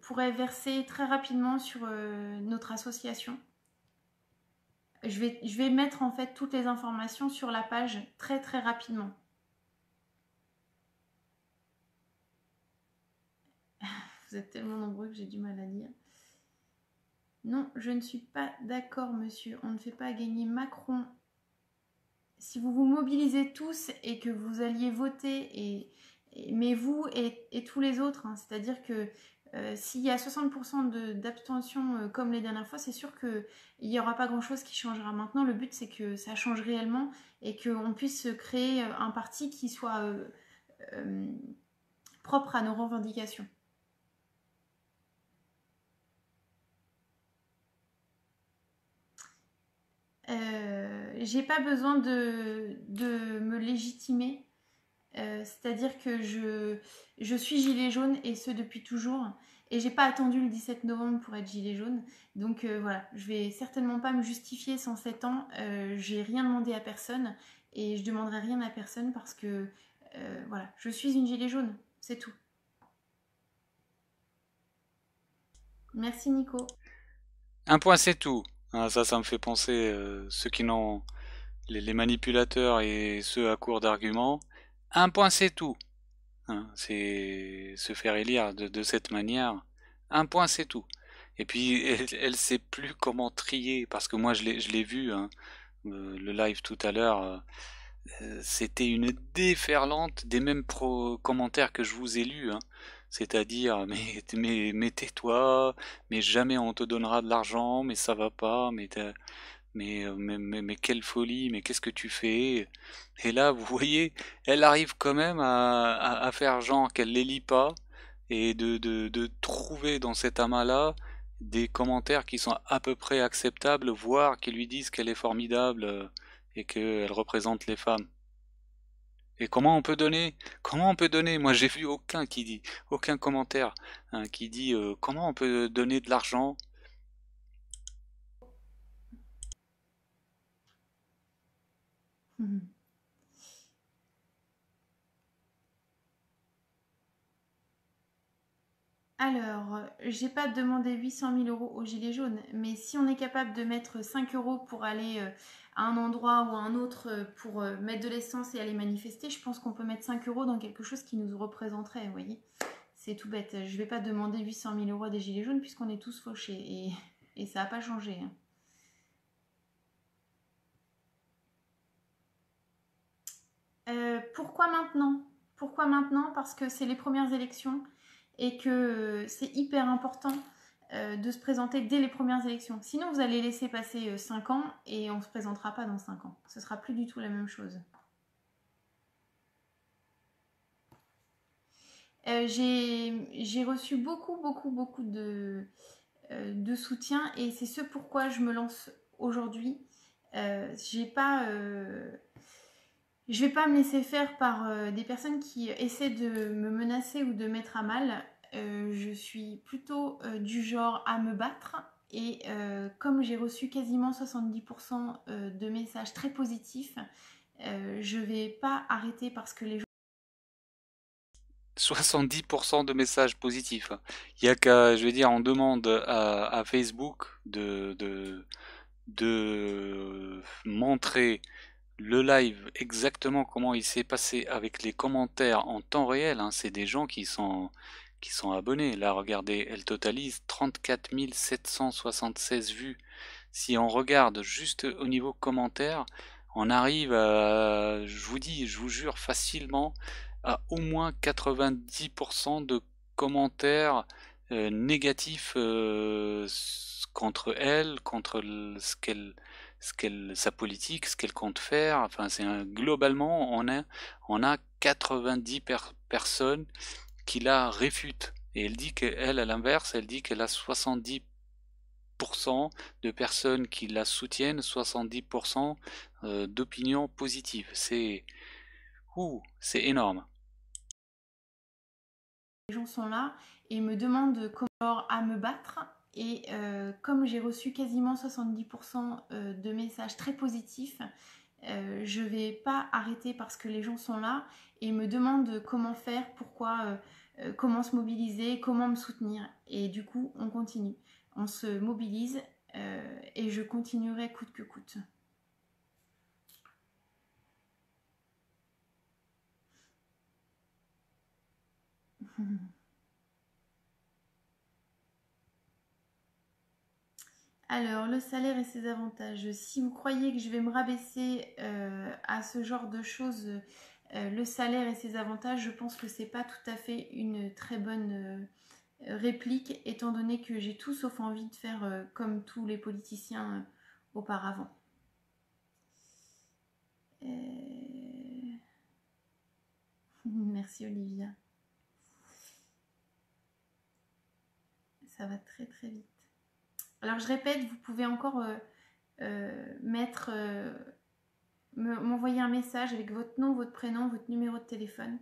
pourrez verser très rapidement sur notre association je vais, je vais mettre en fait toutes les informations sur la page très très rapidement. *laughs* Vous êtes tellement nombreux que j'ai du mal à dire. Non, je ne suis pas d'accord, monsieur. On ne fait pas gagner Macron. Si vous vous mobilisez tous et que vous alliez voter, et, mais vous et, tous les autres, hein, c'est-à-dire que euh, s'il y a 60% d'abstention euh, comme les dernières fois, c'est sûr qu'il n'y aura pas grand-chose qui changera maintenant. Le but, c'est que ça change réellement et qu'on puisse créer euh, un parti qui soit propre à nos revendications. J'ai pas besoin de me légitimer euh, c'est-à-dire que je, suis gilet jaune et ce depuis toujours. Et j'ai pas attendu le 17 novembre pour être gilet jaune. Donc euh, voilà, je vais certainement pas me justifier sans 7 ans. Euh, j'ai rien demandé à personne et je demanderai rien à personne parce que voilà, je suis une gilet jaune, c'est tout. Merci Nico. Un point c'est tout. Ah, ça, ça me fait penser ceux qui n'ont les, les manipulateurs et ceux à court d'arguments un point c'est tout. Hein, c'est se faire élire de, cette manière. Un point c'est tout. Et puis *laughs* elle sait plus comment trier, parce que moi je l'ai vu, hein, euh, le live tout à l'heure, euh, euh, c'était une déferlante des mêmes commentaires que je vous ai lus. Hein. C'est-à-dire, *laughs* mais, mais, tais-toi, mais jamais on te donnera de l'argent, mais ça va pas, mais euh, mais, mais, mais, quelle folie, mais qu'est-ce que tu fais Et là, vous voyez, elle arrive quand même à, faire genre qu'elle les lit pas, et de, de, de trouver dans cet amas-là des commentaires qui sont à peu près acceptables, voire qui lui disent qu'elle est formidable euh, et qu'elle représente les femmes. Et comment on peut donner Comment on peut donner Moi, j'ai vu aucun qui dit, aucun commentaire hein, qui dit euh, comment on peut donner de l'argent Mhm. Alors, j'ai pas demandé 800 000 euros au gilet jaune, mais si on est capable de mettre 5 euros pour aller euh, à un endroit ou à un autre euh, pour euh, mettre de l'essence et aller manifester, je pense qu'on peut mettre 5 euros dans quelque chose qui nous représenterait, vous voyez. C'est tout bête. Je vais pas demander 800 000 euros à des gilets jaunes puisqu'on est tous fauchés et, ça n'a pas changé. Hein. Euh, pourquoi maintenant Pourquoi maintenant Parce que c'est les premières élections et que euh, c'est hyper important euh, de se présenter dès les premières élections. Sinon, vous allez laisser passer 5 ans et on ne se présentera pas dans 5 ans. Ce ne sera plus du tout la même chose. j'ai reçu beaucoup, beaucoup, beaucoup de, soutien et c'est ce pourquoi je me lance aujourd'hui. j'ai pas je ne vais pas me laisser faire par euh, des personnes qui euh, essaient de me menacer ou de mettre à mal. Euh, je suis plutôt du genre à me battre. Et comme j'ai reçu quasiment 70% de messages très positifs, je vais pas arrêter parce que les gens... 70% de messages positifs. Il y a qu'à, je vais dire, on demande à, à Facebook de, de, de montrer le live, exactement comment il s'est passé avec les commentaires en temps réel. Hein, c'est des gens qui sont, qui sont abonnés. Là, regardez, elle totalise 34 776 vues. Si on regarde juste au niveau commentaires, on arrive, à, je vous dis, je vous jure, facilement à au moins 90% de commentaires euh, négatifs euh, contre elle, contre ce qu'elle sa politique, ce qu'elle compte faire. Enfin, c'est globalement, on a, on a 90 personnes qui la réfutent. Et elle dit qu'elle, à l'inverse, elle dit qu'elle a 70 de personnes qui la soutiennent, 70% euh, d'opinions positives. C'est c'est énorme. Les gens sont là et me demandent comment à me battre et euh, comme j'ai reçu quasiment 70% euh, de messages très positifs, euh, je ne vais pas arrêter parce que les gens sont là et me demandent comment faire, pourquoi, comment se mobiliser, comment me soutenir. Et du coup, on continue. On se mobilise et je continuerai coûte que coûte. *laughs* Alors, le salaire et ses avantages. Si vous croyez que je vais me rabaisser euh, à ce genre de choses, euh, le salaire et ses avantages, je pense que ce n'est pas tout à fait une très bonne euh, réplique, étant donné que j'ai tout sauf envie de faire comme tous les politiciens auparavant. *laughs* Merci Olivia. Ça va très très vite. Alors je répète, vous pouvez encore euh, euh, euh, m'envoyer un message avec votre nom, votre prénom, votre numéro de téléphone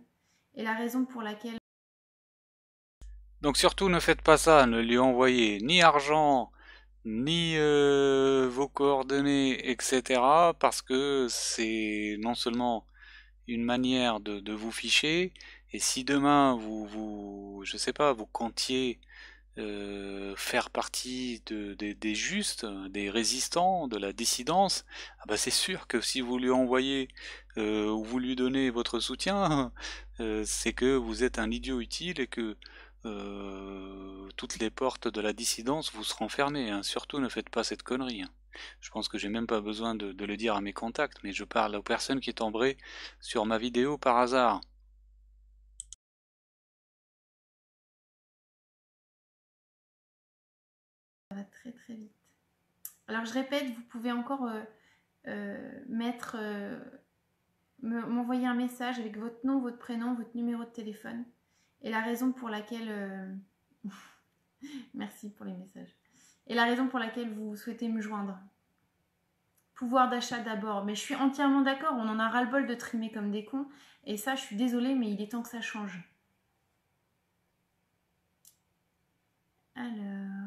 et la raison pour laquelle. Donc surtout ne faites pas ça, ne lui envoyez ni argent, ni vos coordonnées, etc. Parce que c'est non seulement une manière de, vous ficher, et si demain vous, vous je sais pas, vous comptiez euh, faire partie des justes, des résistants, de la dissidence, ah bah, c'est sûr que si vous lui envoyez euh, ou vous lui donnez votre soutien, *laughs* euh, c'est que vous êtes un idiot utile et que toutes les portes de la dissidence vous seront fermées. Hein. Surtout ne faites pas cette connerie. Hein. Je pense que j'ai même pas besoin de, de, le dire à mes contacts, mais je parle aux personnes qui tomberaient sur ma vidéo par hasard. très très vite. Alors je répète, vous pouvez encore euh, euh, mettre, euh, m'envoyer un message avec votre nom, votre prénom, votre numéro de téléphone et la raison pour laquelle... *laughs* Merci pour les messages. Et la raison pour laquelle vous souhaitez me joindre. Pouvoir d'achat d'abord. Mais je suis entièrement d'accord, on en a ras-le-bol de trimer comme des cons. Et ça, je suis désolée, mais il est temps que ça change. Alors...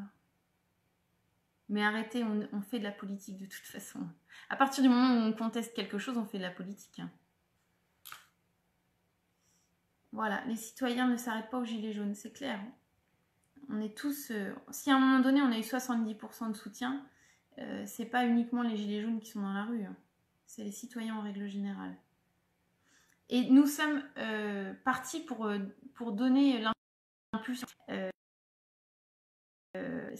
Mais arrêtez, on, fait de la politique de toute façon. À partir du moment où on conteste quelque chose, on fait de la politique. Hein. Voilà, les citoyens ne s'arrêtent pas aux gilets jaunes, c'est clair. On est tous. Euh, si à un moment donné on a eu 70% de soutien, euh, c'est pas uniquement les gilets jaunes qui sont dans la rue, hein. c'est les citoyens en règle générale. Et nous sommes euh, partis pour, euh, pour donner l'impulsion. Euh, euh,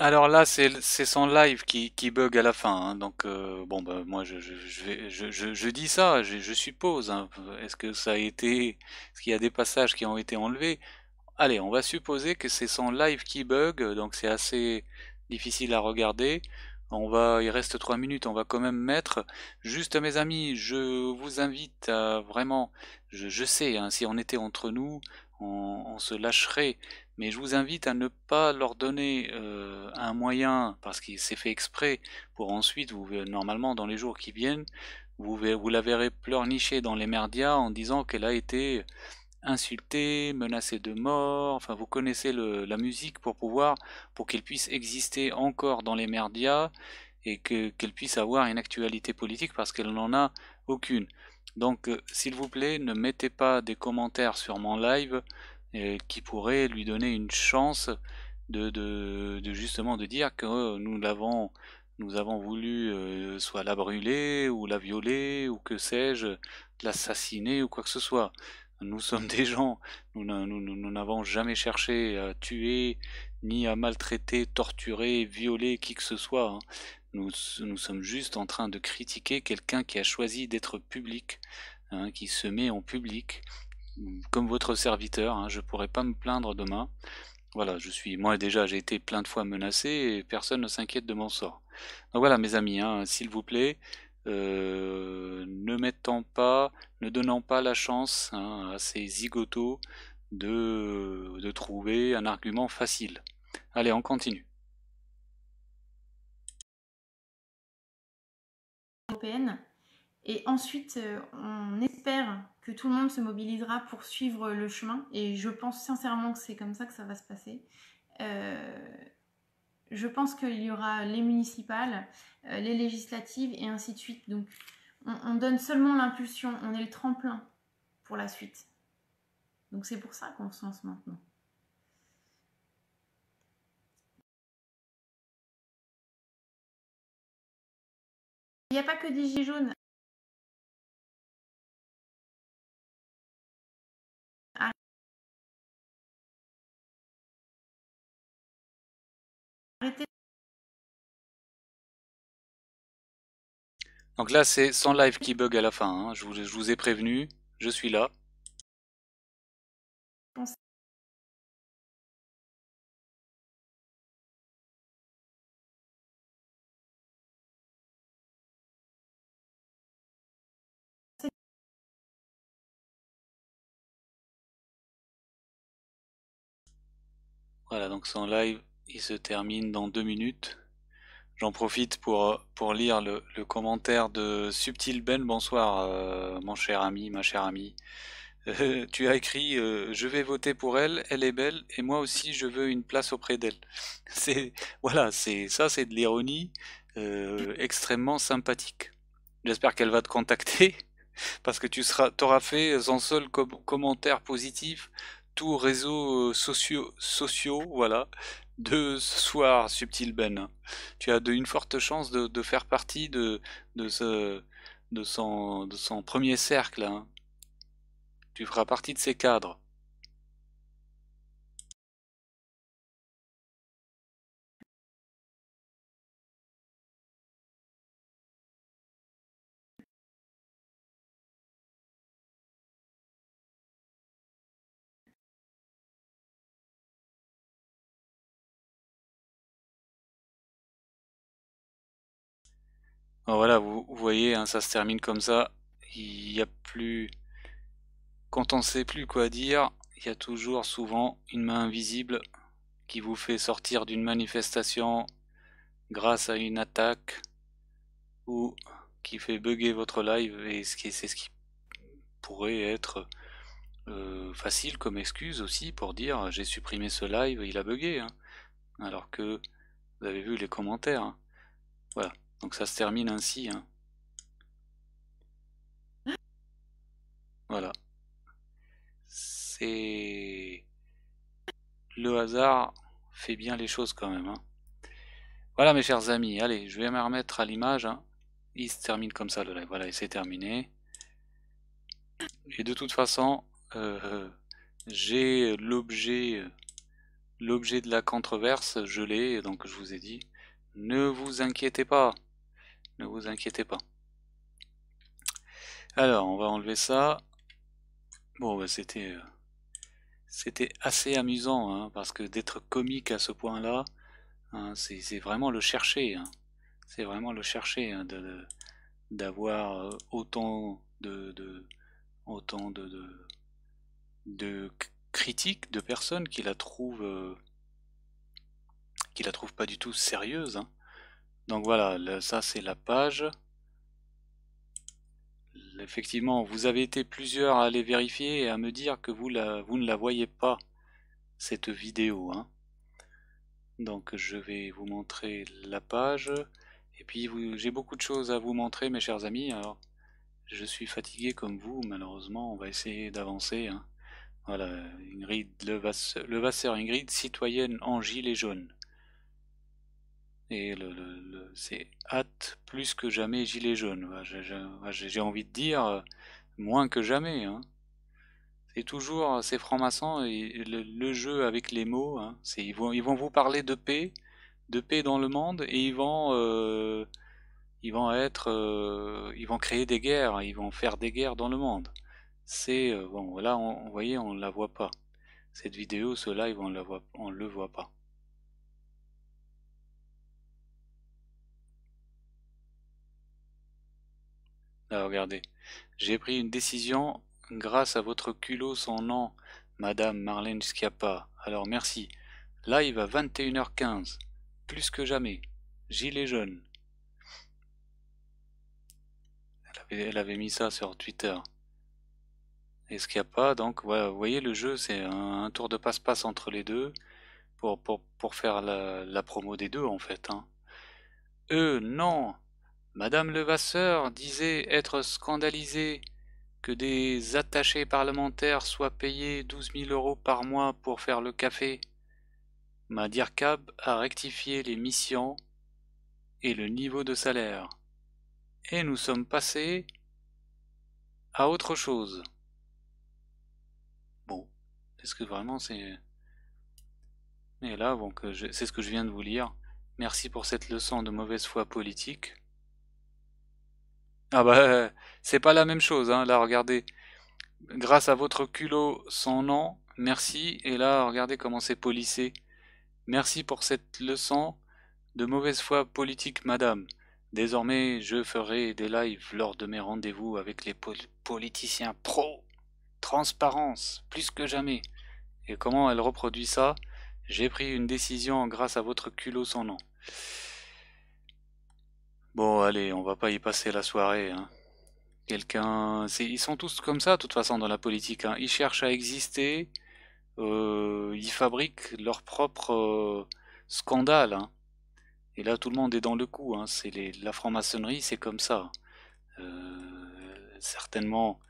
alors là, c'est son live qui, bug à la fin. Hein. Donc, euh, bon, ben moi, je, je, dis ça, je, suppose. Hein. Est-ce que ça a été. Est-ce qu'il y a des passages qui ont été enlevés Allez, on va supposer que c'est son live qui bug. Donc, c'est assez difficile à regarder. On va, il reste 3 minutes, on va quand même mettre. Juste mes amis, je vous invite à vraiment, je, sais, hein, si on était entre nous, on se lâcherait, mais je vous invite à ne pas leur donner euh, un moyen, parce qu'il s'est fait exprès, pour ensuite, vous, euh, normalement, dans les jours qui viennent, vous, la verrez pleurnicher dans les merdias en disant qu'elle a été insultée, menacée de mort, enfin vous connaissez le, la musique pour pouvoir, pour qu'elle puisse exister encore dans les merdias et qu'elle puisse avoir une actualité politique parce qu'elle n'en a aucune. Donc euh, s'il vous plaît, ne mettez pas des commentaires sur mon live qui pourrait lui donner une chance de, justement de dire que nous l'avons nous avons voulu euh, soit la brûler ou la violer ou que sais-je, l'assassiner ou quoi que ce soit. Nous sommes *laughs* des gens, nous n'avons jamais cherché à tuer, ni à maltraiter, torturer, violer qui que ce soit. Hein. Nous, sommes juste en train de critiquer quelqu'un qui a choisi d'être public, hein, qui se met en public, comme votre serviteur, hein, je pourrais pas me plaindre demain. Voilà, je suis, moi déjà, j'ai été plein de fois menacé et personne ne s'inquiète de mon sort. Donc voilà, mes amis, hein, s'il vous plaît, euh, ne mettons pas, ne donnant pas la chance hein, à ces zigotos de, trouver un argument facile. Allez, on continue. Et ensuite, euh, on espère que tout le monde se mobilisera pour suivre le chemin. Et je pense sincèrement que c'est comme ça que ça va se passer. Euh, je pense qu'il y aura les municipales, euh, les législatives et ainsi de suite. Donc, on, donne seulement l'impulsion, on est le tremplin pour la suite. Donc, c'est pour ça qu'on se lance maintenant. Il n'y a pas que des gilets jaunes. Donc là, c'est sans live qui bug à la fin. Hein. Je, vous, je, vous, ai prévenu, je suis là. Voilà, donc sans live, il se termine dans deux minutes. J'en profite pour, pour lire le, commentaire de Subtil Ben. Bonsoir, euh, mon cher ami, ma chère amie. Euh, tu as écrit euh, Je vais voter pour elle, elle est belle, et moi aussi je veux une place auprès d'elle. C'est voilà, c'est ça, c'est de l'ironie extrêmement sympathique. J'espère qu'elle va te contacter *laughs* parce que tu seras, auras fait son seul commentaire positif tous réseaux sociaux, sociaux, voilà, de ce soir, subtil Ben. Tu as de, une forte chance de, de faire partie de, de, ce, de, son, de son premier cercle. Hein. Tu feras partie de ses cadres. voilà, vous, voyez, hein, ça se termine comme ça. Il n'y a plus... Quand on ne sait plus quoi dire, il y a toujours souvent une main invisible qui vous fait sortir d'une manifestation grâce à une attaque ou qui fait bugger votre live et c'est ce qui pourrait être euh, facile comme excuse aussi pour dire j'ai supprimé ce live, il a bugué. Hein. alors que vous avez vu les commentaires. Hein. Voilà. Donc ça se termine ainsi. Hein. Ah. Voilà. C'est... Le hasard fait bien les choses quand même. Hein. Voilà mes chers amis, allez, je vais me remettre à l'image. Hein. Il se termine comme ça le live, voilà, il s'est terminé. Et de toute façon, euh, j'ai l'objet l'objet de la controverse, je l'ai, donc je vous ai dit, ne vous inquiétez pas. Ne vous inquiétez pas. Alors, on va enlever ça. Bon, bah, c'était euh, c'était assez amusant, hein, parce que d'être comique à ce point-là, hein, c'est vraiment le chercher. Hein. C'est vraiment le chercher hein, d'avoir euh, autant de, autant de, critiques de personnes qui la trouvent euh, qui la trouvent pas du tout sérieuse hein, donc voilà, ça c'est la page. Effectivement, vous avez été plusieurs à aller vérifier et à me dire que vous, ne la voyez pas, cette vidéo. Hein. Donc je vais vous montrer la page. Et puis j'ai beaucoup de choses à vous montrer mes chers amis. Alors je suis fatigué comme vous, malheureusement, on va essayer d'avancer. Hein. Voilà, Ingrid Levasseur, Ingrid, citoyenne en gilet jaune. Et le, c'est hâte plus que jamais gilet jaune. J'ai envie de dire euh, moins que jamais. Hein. C'est toujours euh, ces francs-maçons et le, jeu avec les mots. Hein. Ils, vont, ils vont vous parler de paix, de paix dans le monde, et ils vont, euh, ils vont être, ils vont créer des guerres, hein, ils vont faire des guerres dans le monde. C'est bon, là, vous voyez, on la voit pas. Cette vidéo, ce live, on la voit, on le voit pas. Ah, regardez. J'ai pris une décision grâce à votre culot sans nom, Madame Marlène Schiappa. Alors merci. Live à 21h15. Plus que jamais. Gilet jaune. Elle avait, mis ça sur Twitter. Et Schiappa, donc, voilà, vous voyez le jeu, c'est un, tour de passe-passe entre les deux pour, pour, pour faire la, promo des deux en fait. Hein. non Madame Levasseur disait être scandalisée que des attachés parlementaires soient payés 12 000 euros par mois pour faire le café. Cab a rectifié les missions et le niveau de salaire. Et nous sommes passés à autre chose. Bon, est-ce que vraiment c'est... Mais là, c'est ce que je viens de vous lire. Merci pour cette leçon de mauvaise foi politique. Ah bah, *laughs* c'est pas la même chose, hein. là regardez. Grâce à votre culot sans nom, merci. Et là, regardez comment c'est polissé. Merci pour cette leçon de mauvaise foi politique, madame. Désormais, je ferai des lives lors de mes rendez-vous avec les politiciens pro. Transparence, plus que jamais. Et comment elle reproduit ça J'ai pris une décision grâce à votre culot sans nom. Bon, allez, on va pas y passer la soirée. Hein. Quelqu'un... Ils sont tous comme ça, de toute façon, dans la politique. Hein. Ils cherchent à exister. Euh, ils fabriquent leur propre euh, scandale. Hein. Et là, tout le monde est dans le coup. C'est La franc-maçonnerie, c'est comme ça. Euh, certainement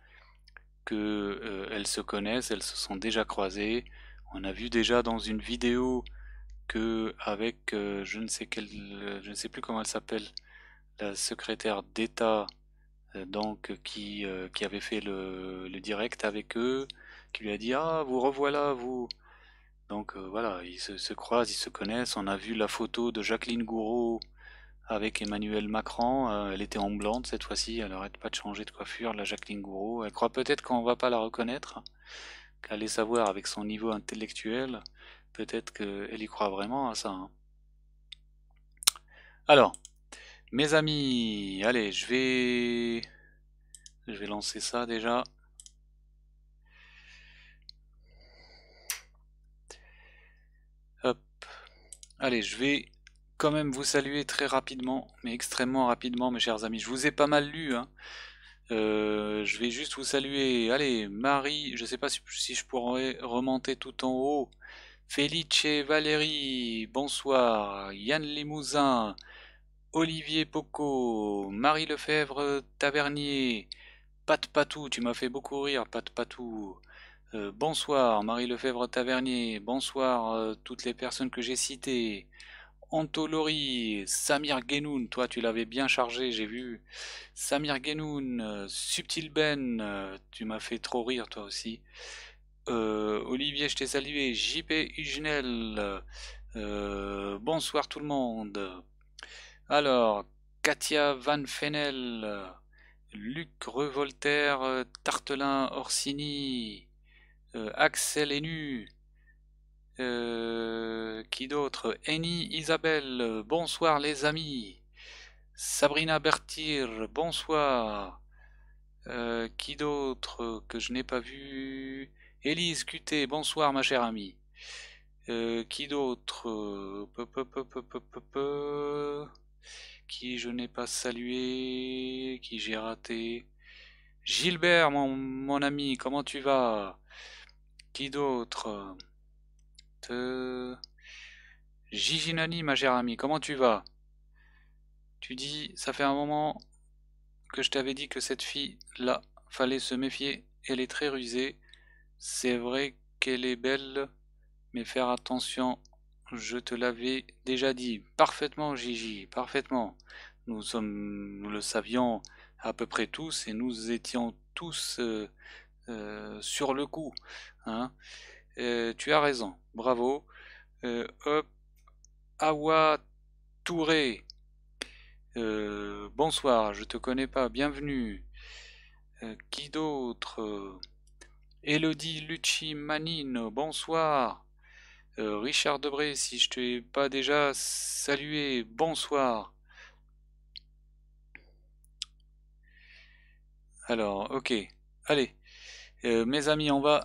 qu'elles se connaissent, elles se sont déjà croisées. On a vu déjà dans une vidéo que avec je ne sais quelle, je ne sais plus comment elle s'appelle, la secrétaire d'État euh, donc qui, euh, qui, avait fait le, direct avec eux, qui lui a dit Ah, vous revoilà, vous Donc euh, voilà, ils se, croisent, ils se connaissent. On a vu la photo de Jacqueline Gouraud avec Emmanuel Macron. elle était en blonde cette fois-ci, elle n'arrête pas de changer de coiffure, la Jacqueline Gouraud. Elle croit peut-être qu'on ne va pas la reconnaître. Allez savoir, avec son niveau intellectuel, peut-être qu'elle y croit vraiment à ça. Hein. Alors, mes amis, allez, je vais... Je vais lancer ça déjà. Hop. Allez, je vais quand même vous saluer très rapidement, mais extrêmement rapidement, mes chers amis. Je vous ai pas mal lu, hein. euh, je vais juste vous saluer. Allez, Marie, je sais pas si, je pourrais remonter tout en haut. Felice Valérie, bonsoir. Yann Limousin, Olivier Poco, Marie Lefebvre Tavernier, Pat Patou, tu m'as fait beaucoup rire, Pat Patou. Euh, bonsoir, Marie Lefebvre Tavernier, bonsoir euh, toutes les personnes que j'ai citées. Antolori, Samir Genoun, toi tu l'avais bien chargé, j'ai vu. Samir Genoun, euh, Subtil Ben, tu m'as fait trop rire toi aussi. Olivier, je t'ai salué. JP Hugenel, bonsoir tout le monde. Alors, Katia Van Fennel, Luc Revoltaire, Tartelin Orsini, euh, Axel Enu, euh, qui d'autre Annie Isabelle, bonsoir les amis. Sabrina Bertir, bonsoir. Euh, qui d'autre que je n'ai pas vu Élise Cuté, bonsoir ma chère amie. qui d'autre qui je n'ai pas salué, qui j'ai raté. Gilbert, mon, mon, ami, comment tu vas Qui d'autre Te... Giginani, ma chère amie, comment tu vas Tu dis, ça fait un moment que je t'avais dit que cette fille-là, fallait se méfier, elle est très rusée. C'est vrai qu'elle est belle, mais faire attention je te l'avais déjà dit. Parfaitement, Gigi, parfaitement. Nous, sommes, nous le savions à peu près tous et nous étions tous euh, euh, sur le coup. Hein. Euh, tu as raison, bravo. hop, Awa Touré. bonsoir, je te connais pas, bienvenue. qui d'autre Elodie Lucci Manino, bonsoir. Euh, Richard Debré, si je t'ai pas déjà salué, bonsoir. Alors, ok. Allez, euh, mes amis, on va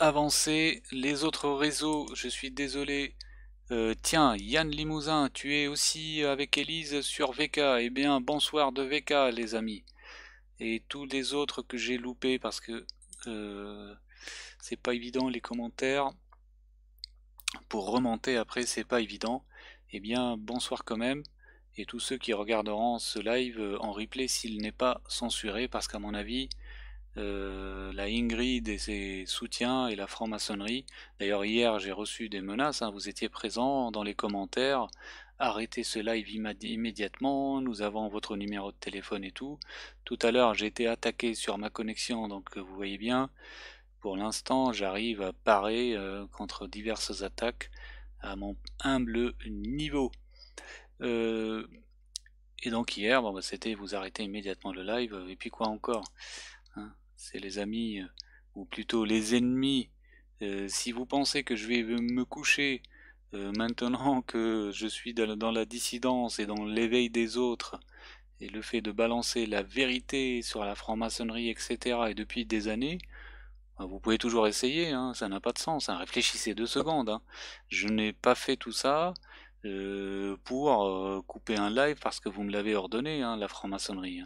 avancer. Les autres réseaux, je suis désolé. Euh, tiens, Yann Limousin, tu es aussi avec Elise sur VK. Eh bien, bonsoir de VK, les amis. Et tous les autres que j'ai loupés parce que c'est pas évident les commentaires pour remonter après c'est pas évident, eh bien bonsoir quand même, et tous ceux qui regarderont ce live euh, en replay s'il n'est pas censuré, parce qu'à mon avis, euh, la Ingrid et ses soutiens et la franc-maçonnerie, d'ailleurs hier j'ai reçu des menaces, hein, vous étiez présents dans les commentaires, arrêtez ce live immédiatement, nous avons votre numéro de téléphone et tout. Tout à l'heure j'ai été attaqué sur ma connexion, donc euh, vous voyez bien, pour l'instant, j'arrive à parer euh, contre diverses attaques à mon humble niveau. Euh, et donc hier, bah, c'était vous arrêter immédiatement le live, euh, et puis quoi encore hein C'est les amis, ou plutôt les ennemis. si vous pensez que je vais me coucher maintenant que je suis dans la dissidence et dans l'éveil des autres, et le fait de balancer la vérité sur la franc-maçonnerie, etc., et depuis des années, ah, vous pouvez toujours essayer, hein, ça n'a pas de sens. Hein. Réfléchissez deux secondes. Hein. Je n'ai pas fait tout ça euh, pour euh, couper un live parce que vous me l'avez ordonné, la franc-maçonnerie.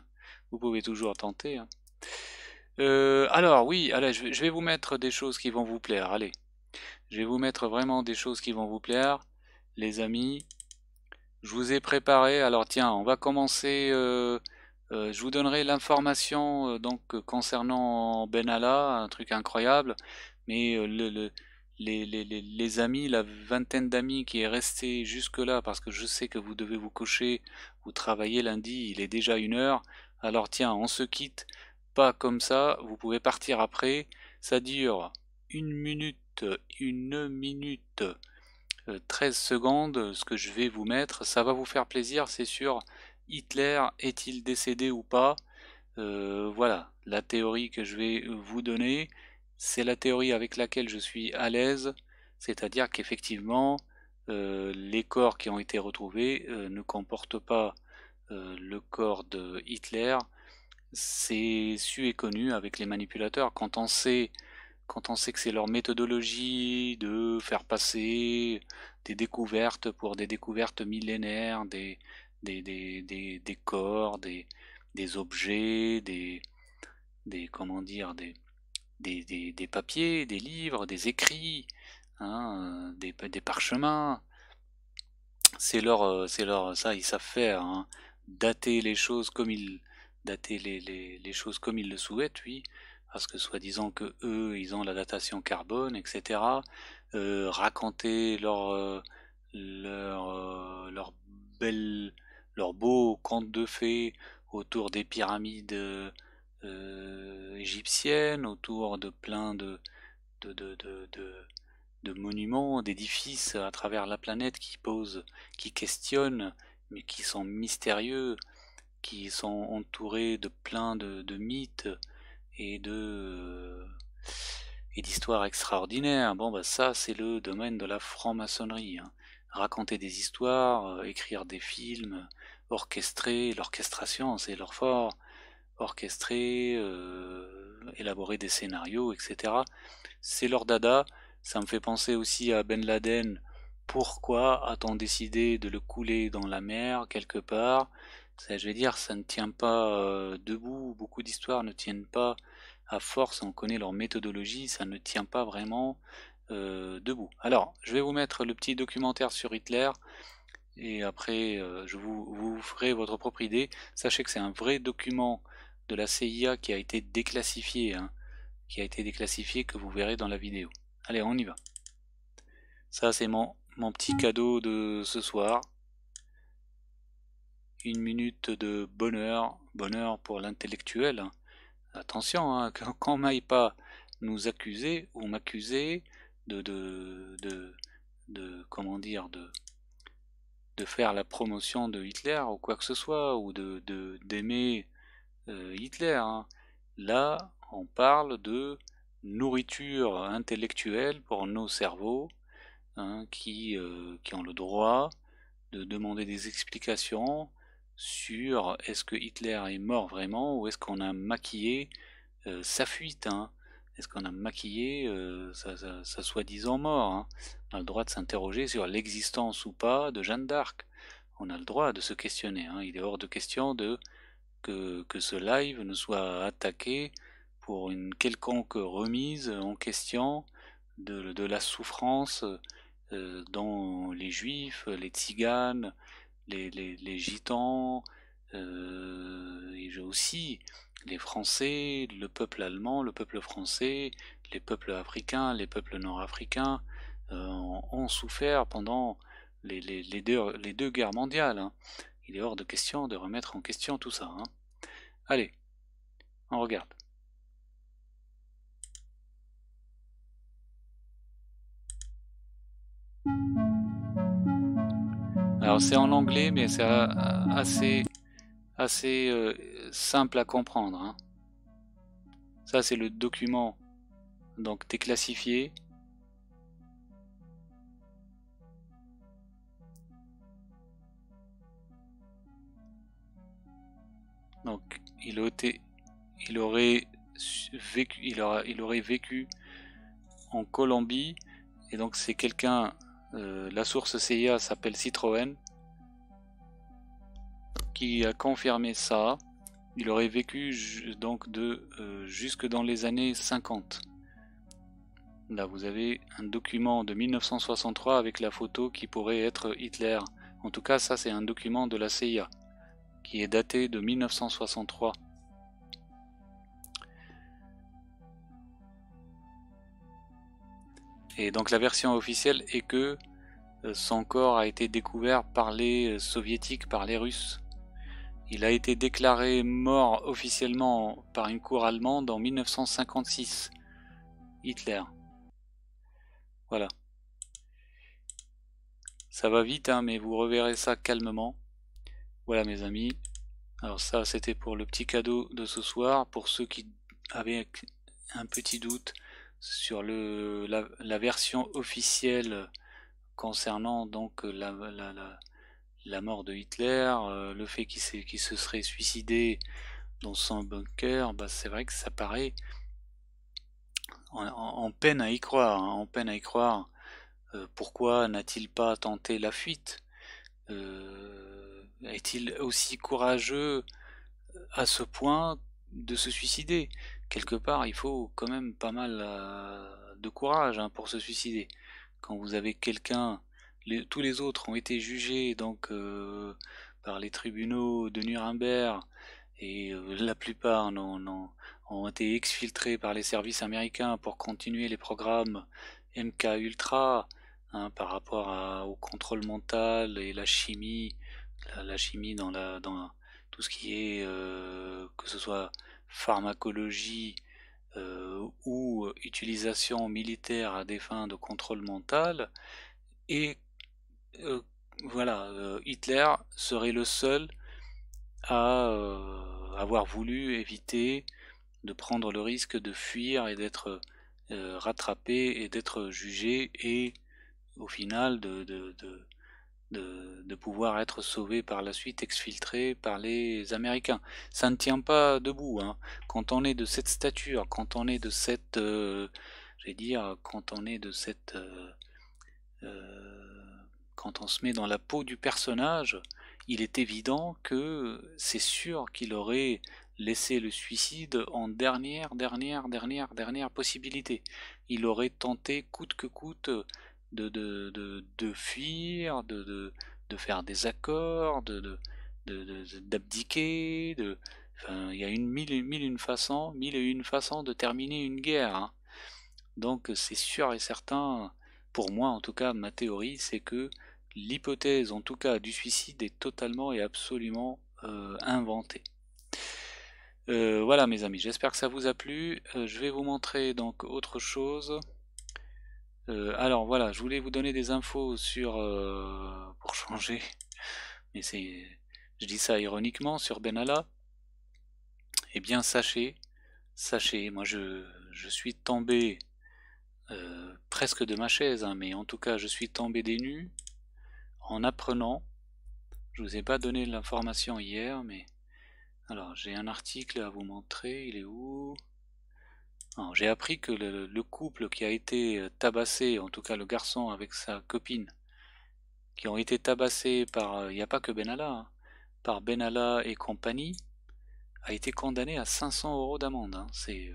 Vous pouvez toujours tenter. Euh, alors oui, allez, je, vais, je vais vous mettre des choses qui vont vous plaire. Allez, je vais vous mettre vraiment des choses qui vont vous plaire, les amis. Je vous ai préparé. Alors tiens, on va commencer euh, je vous donnerai l'information euh, donc euh, concernant Benalla, un truc incroyable, mais les, amis, la vingtaine d'amis qui est resté jusque-là, parce que je sais que vous devez vous coucher, vous travaillez lundi, il est déjà une heure, alors tiens, on se quitte, pas comme ça, vous pouvez partir après, ça dure une minute, une minute, 13 secondes, ce que je vais vous mettre, ça va vous faire plaisir, c'est sûr, Hitler est-il décédé ou pas euh, Voilà, la théorie que je vais euh, vous donner, c'est la théorie avec laquelle je suis à l'aise, c'est-à-dire qu'effectivement, euh, les corps qui ont été retrouvés ne comportent pas le corps de Hitler. C'est su et connu avec les manipulateurs. Quand on sait quand on sait que c'est leur méthodologie de faire passer des découvertes pour des découvertes millénaires, des, des, des, des, corps, des, objets, des, des comment dire, des, des, papiers, des livres, des écrits, hein, des, parchemins. C'est leur, euh, c'est leur, ça ils savent faire. Hein. Dater les choses comme ils, dater les, les, les choses comme ils le souhaitent, oui parce que soi-disant que eux ils ont la datation carbone, etc. Euh, raconter leur euh, leur leur belle leurs beaux contes de fées autour des pyramides euh, euh, égyptiennes, autour de plein de, de, de, monuments, d'édifices à travers la planète qui posent, qui questionnent, mais qui sont mystérieux, qui sont entourés de plein de, mythes et de et d'histoires extraordinaires. Bon, bah ça, c'est le domaine de la franc-maçonnerie. Hein raconter des histoires, euh, écrire des films, orchestrer, l'orchestration, c'est leur fort, orchestrer, euh, élaborer des scénarios, etc. C'est leur dada, ça me fait penser aussi à Ben Laden, pourquoi a-t-on décidé de le couler dans la mer quelque part ça, Je vais dire, ça ne tient pas euh, debout, beaucoup d'histoires ne tiennent pas à force, on connaît leur méthodologie, ça ne tient pas vraiment euh, debout. Alors, je vais vous mettre le petit documentaire sur Hitler et après euh, je vous, ferai votre propre idée. Sachez que c'est un vrai document de la CIA qui a été déclassifié, hein, qui a été déclassifié que vous verrez dans la vidéo. Allez, on y va. Ça, c'est mon, mon petit cadeau de ce soir. Une minute de bonheur, bonheur pour l'intellectuel. Hein. Attention, hein, *laughs* qu'on m'aille pas nous accuser ou m'accuser de, de, de, de comment dire, de, de faire la promotion de Hitler ou quoi que ce soit, ou de d'aimer euh, Hitler. Hein. Là, on parle de nourriture intellectuelle pour nos cerveaux hein, euh, qui, ont le droit de demander des explications sur est-ce que Hitler est mort vraiment ou est-ce qu'on a maquillé euh, sa fuite. Hein. Est-ce qu'on a maquillé euh, sa, soi-disant mort hein On a le droit de s'interroger sur l'existence ou pas de Jeanne d'Arc. On a le droit de se questionner. Hein. Il est hors de question que, ce live ne soit attaqué pour une quelconque remise en question de, la souffrance euh, dont les juifs, les tziganes, les, gitans, euh, et aussi les Français, le peuple allemand, le peuple français, les peuples africains, les peuples nord-africains euh, ont souffert pendant les, deux, guerres mondiales. Hein. Il est hors de question de remettre en question tout ça. Hein. Allez, on regarde. Alors c'est en anglais, mais c'est euh, assez assez euh, simple à comprendre. Hein. Ça, c'est le document donc déclassifié. Donc, il, été, il aurait vécu, il, il aurait vécu en Colombie, et donc c'est quelqu'un. Euh, la source CIA s'appelle Citroën, qui a confirmé ça. Il aurait vécu donc de euh, jusque dans les années 50. Là, vous avez un document de 1963 avec la photo qui pourrait être Hitler. En tout cas, ça c'est un document de la CIA qui est daté de 1963. Et donc la version officielle est que euh, son corps a été découvert par les euh, soviétiques, par les Russes. Il a été déclaré mort officiellement par une cour allemande en 1956. Hitler. Voilà. Ça va vite, hein, mais vous reverrez ça calmement. Voilà mes amis. Alors ça, c'était pour le petit cadeau de ce soir. Pour ceux qui avaient un petit doute sur le, la, version officielle concernant donc la la mort de Hitler, euh, le fait qu'il se serait suicidé dans son bunker, bah, c'est vrai que ça paraît en, peine à y croire. en peine à y croire. Hein, euh, pourquoi n'a-t-il pas tenté la fuite euh, Est-il aussi courageux à ce point de se suicider Quelque part, il faut quand même pas mal de courage hein, pour se suicider. Quand vous avez quelqu'un tous les autres ont été jugés donc euh, par les tribunaux de Nuremberg et euh, la plupart non, ont été exfiltrés par les services américains pour continuer les programmes MK Ultra hein, par rapport au contrôle mental et la chimie, la, chimie dans, la, dans tout ce qui est euh, que ce soit pharmacologie ou utilisation militaire à des fins de contrôle mental et euh, voilà, euh, Hitler serait le seul à euh, avoir voulu éviter de prendre le risque de fuir et d'être rattrapé et d'être jugé et au final de, de, pouvoir être sauvé par la suite, exfiltré par les Américains. Ça ne tient pas debout. Hein. Quand on est de cette stature, quand on est de cette, je vais dire, quand on est de cette quand on se met dans la peau du personnage, il est évident que c'est sûr qu'il aurait laissé le suicide en dernière, dernière, dernière, dernière possibilité. Il aurait tenté coûte que coûte de, de, fuir, de, faire des accords, de, d'abdiquer, de, enfin, il y a une mille, mille une façons, mille et une façons de terminer une guerre. Hein. Donc c'est sûr et certain, pour moi en tout cas, ma théorie, c'est que l'hypothèse en tout cas du suicide est totalement et absolument euh, inventée. Euh, voilà mes amis, j'espère que ça vous a plu. Euh, je vais vous montrer donc autre chose. alors voilà, je voulais vous donner des infos sur pour changer, *laughs* mais c'est je dis ça ironiquement sur Benalla. Eh bien sachez, sachez, moi je, suis tombé presque de ma chaise, hein, mais en tout cas je suis tombé des nues en apprenant, je vous ai pas donné l'information hier, mais alors j'ai un article à vous montrer, il est où J'ai appris que le, couple qui a été euh, tabassé, en tout cas le garçon avec sa copine, qui ont été tabassés par, euh, il n'y a pas que Benalla, hein, par Benalla et compagnie, a été condamné à 500 euros d'amende. Hein. C'est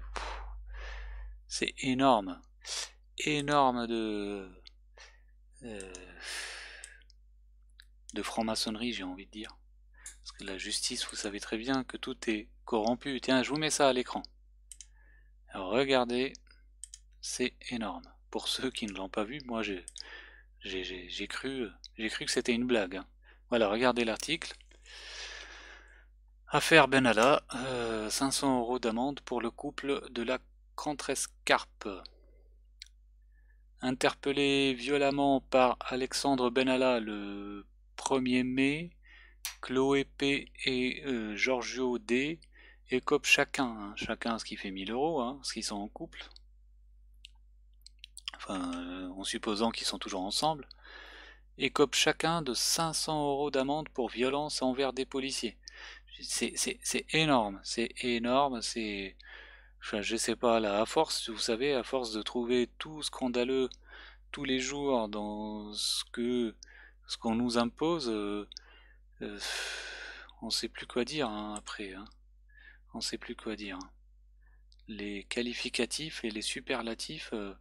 c'est énorme, énorme de euh, de franc-maçonnerie, j'ai envie de dire. Parce que la justice, vous savez très bien que tout est corrompu. Tiens, je vous mets ça à l'écran. Regardez, c'est énorme. Pour ceux qui ne l'ont pas vu, moi j'ai cru, cru que c'était une blague. Hein. Voilà, regardez l'article. Affaire Benalla, 500 euh, euros d'amende pour le couple de la Contrescarpe. Interpellé violemment par Alexandre Benalla, le 1er mai, Chloé P et euh, Giorgio D écopent chacun, hein. chacun ce qui fait 1000 euros, hein, ce parce qu'ils sont en couple. Enfin, euh, en supposant qu'ils sont toujours ensemble, écopent chacun de 500 euros d'amende pour violence envers des policiers. C'est énorme, c'est énorme, c'est... Je, je sais pas, là, à force, vous savez, à force de trouver tout scandaleux tous les jours dans ce que ce qu'on nous impose, on euh, ne euh, on sait plus quoi dire hein, après. Hein. On sait plus quoi dire. Hein. Les qualificatifs et les superlatifs euh,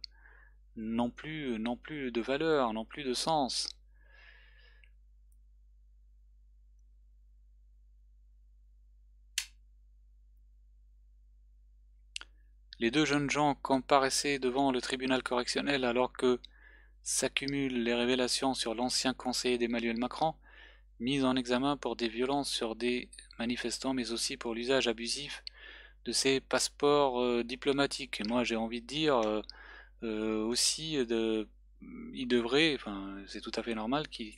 plus, n'ont plus de valeur, n'ont plus de sens. Les deux jeunes gens comparaissaient devant le tribunal correctionnel alors que S'accumulent les révélations sur l'ancien conseiller d'Emmanuel Macron, mis en examen pour des violences sur des manifestants, mais aussi pour l'usage abusif de ses passeports euh, diplomatiques. Et moi, j'ai envie de dire euh, euh, aussi, de, il devrait, enfin, c'est tout à fait normal qu'il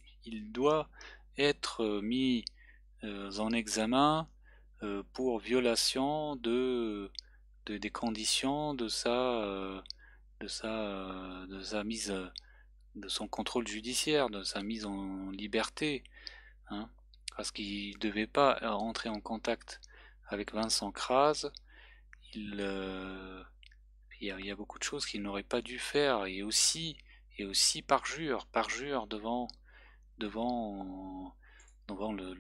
doit être mis en examen pour violation de, des conditions de sa, de sa, de sa mise de son contrôle judiciaire, de sa mise en liberté, hein. parce qu'il ne devait pas euh, rentrer en contact avec Vincent Kras. Euh, il, y, a, beaucoup de choses qu'il n'aurait pas dû faire, et aussi, et aussi parjure, parjure devant, devant, devant le,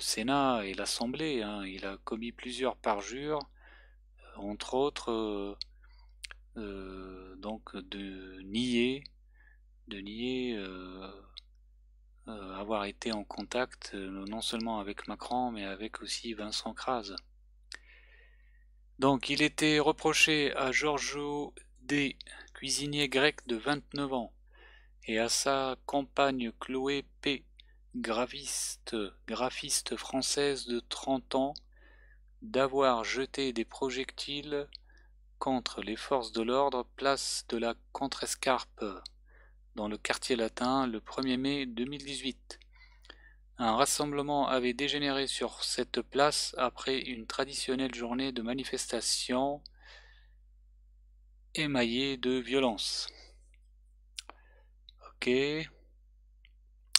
Sénat et l'Assemblée. Hein. Il a commis plusieurs parjures, euh, entre autres, donc de nier de nier euh, euh, avoir été en contact euh, non seulement avec Macron, mais avec aussi Vincent Crase. Donc il était reproché à Giorgio D, cuisinier grec de 29 ans, et à sa compagne Chloé P, graphiste française de 30 ans, d'avoir jeté des projectiles contre les forces de l'ordre place de la contrescarpe dans le quartier latin le 1er mai 2018. Un rassemblement avait dégénéré sur cette place après une traditionnelle journée de manifestation émaillée de violence. Ok.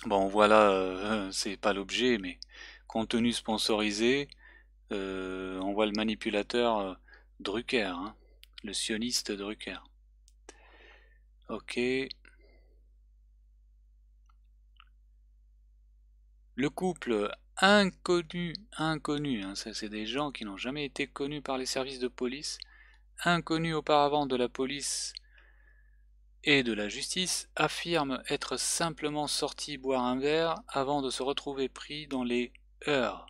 Bon, voilà, euh, c'est pas l'objet, mais contenu sponsorisé, euh, on voit le manipulateur euh, Drucker, hein, le sioniste Drucker. Ok, Le couple inconnu, inconnu, hein, ça c'est des gens qui n'ont jamais été connus par les services de police, inconnu auparavant de la police et de la justice, affirme être simplement sorti boire un verre avant de se retrouver pris dans les heures,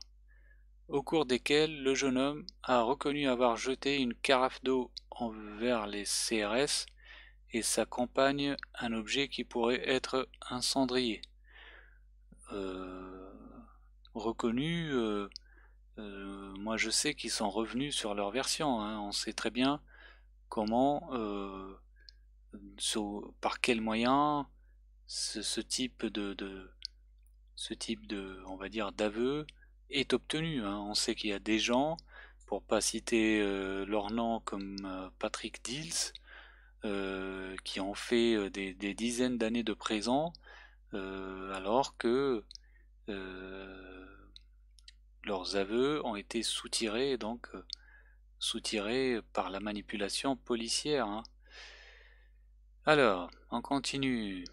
au cours desquelles le jeune homme a reconnu avoir jeté une carafe d'eau envers les CRS et sa compagne un objet qui pourrait être un cendrier. Euh reconnus. Euh, euh, moi je sais qu'ils sont revenus sur leur version. Hein. On sait très bien comment, euh, par quels moyens ce, type de, ce type de, on va dire, d'aveu est obtenu. Hein. On sait qu'il y a des gens, pour pas citer leur nom comme Patrick Dills, qui ont fait des, dizaines d'années de présent alors que euh, leurs aveux ont été soutirés, donc euh, soutirés par la manipulation policière. Hein. Alors, on continue.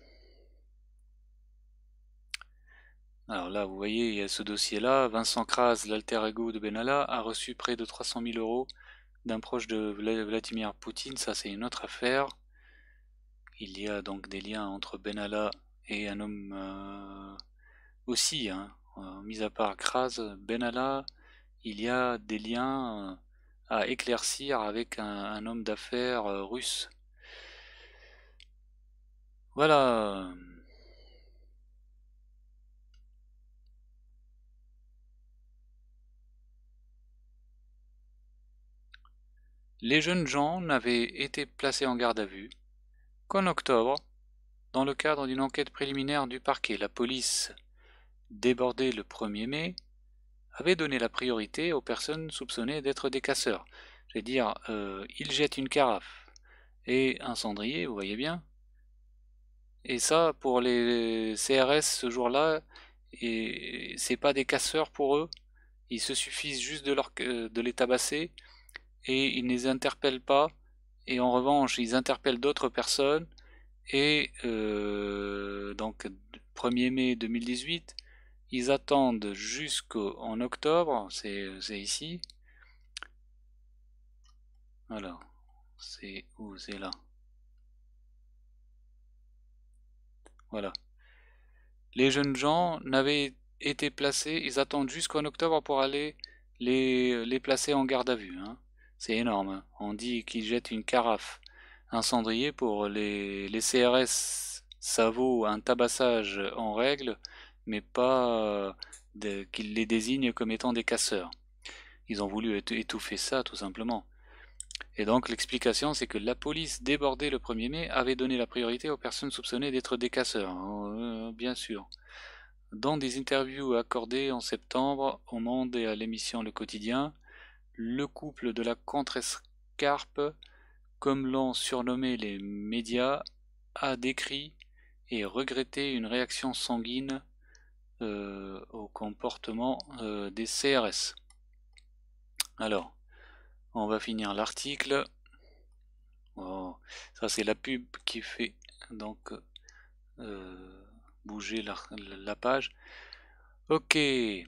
Alors là, vous voyez, il y a ce dossier-là. Vincent Kras, l'alter ego de Benalla, a reçu près de 300 000 euros d'un proche de Vladimir Poutine. Ça, c'est une autre affaire. Il y a donc des liens entre Benalla et un homme euh, aussi, hein. euh, mis à part Kras, Benalla, il y a des liens euh, à éclaircir avec un, un homme d'affaires euh, russe. Voilà. Les jeunes gens n'avaient été placés en garde à vue qu'en octobre, dans le cadre d'une enquête préliminaire du parquet. La police débordé le 1er mai, avait donné la priorité aux personnes soupçonnées d'être des casseurs. Je veux dire euh, ils jettent une carafe et un cendrier, vous voyez bien. Et ça, pour les CRS ce jour-là, c'est pas des casseurs pour eux. Ils se suffisent juste euh, de, les tabasser et ils ne les interpellent pas. Et en revanche, ils interpellent d'autres personnes. Et euh, donc, 1er mai 2018, ils attendent jusqu'en octobre, c'est ici. voilà c'est où C'est là. Voilà. Les jeunes gens n'avaient été placés, ils attendent jusqu'en octobre pour aller les, placer en garde à vue. Hein. C'est énorme. Hein. On dit qu'ils jettent une carafe, un cendrier pour les, les CRS. Ça vaut un tabassage en règle mais pas euh, qu'ils les désignent comme étant des casseurs. Ils ont voulu étouffer ça tout simplement. Et donc l'explication c'est que la police débordée le 1er mai avait donné la priorité aux personnes soupçonnées d'être des casseurs, hein, euh, bien sûr. Dans des interviews accordées en septembre au Monde et à l'émission Le Quotidien, le couple de la contre-escarpe, comme l'ont surnommé les médias, a décrit et regretté une réaction sanguine euh, au comportement euh, des CRS. Alors, on va finir l'article. Oh, ça c'est la pub qui fait donc euh, bouger la, page. Ok. Et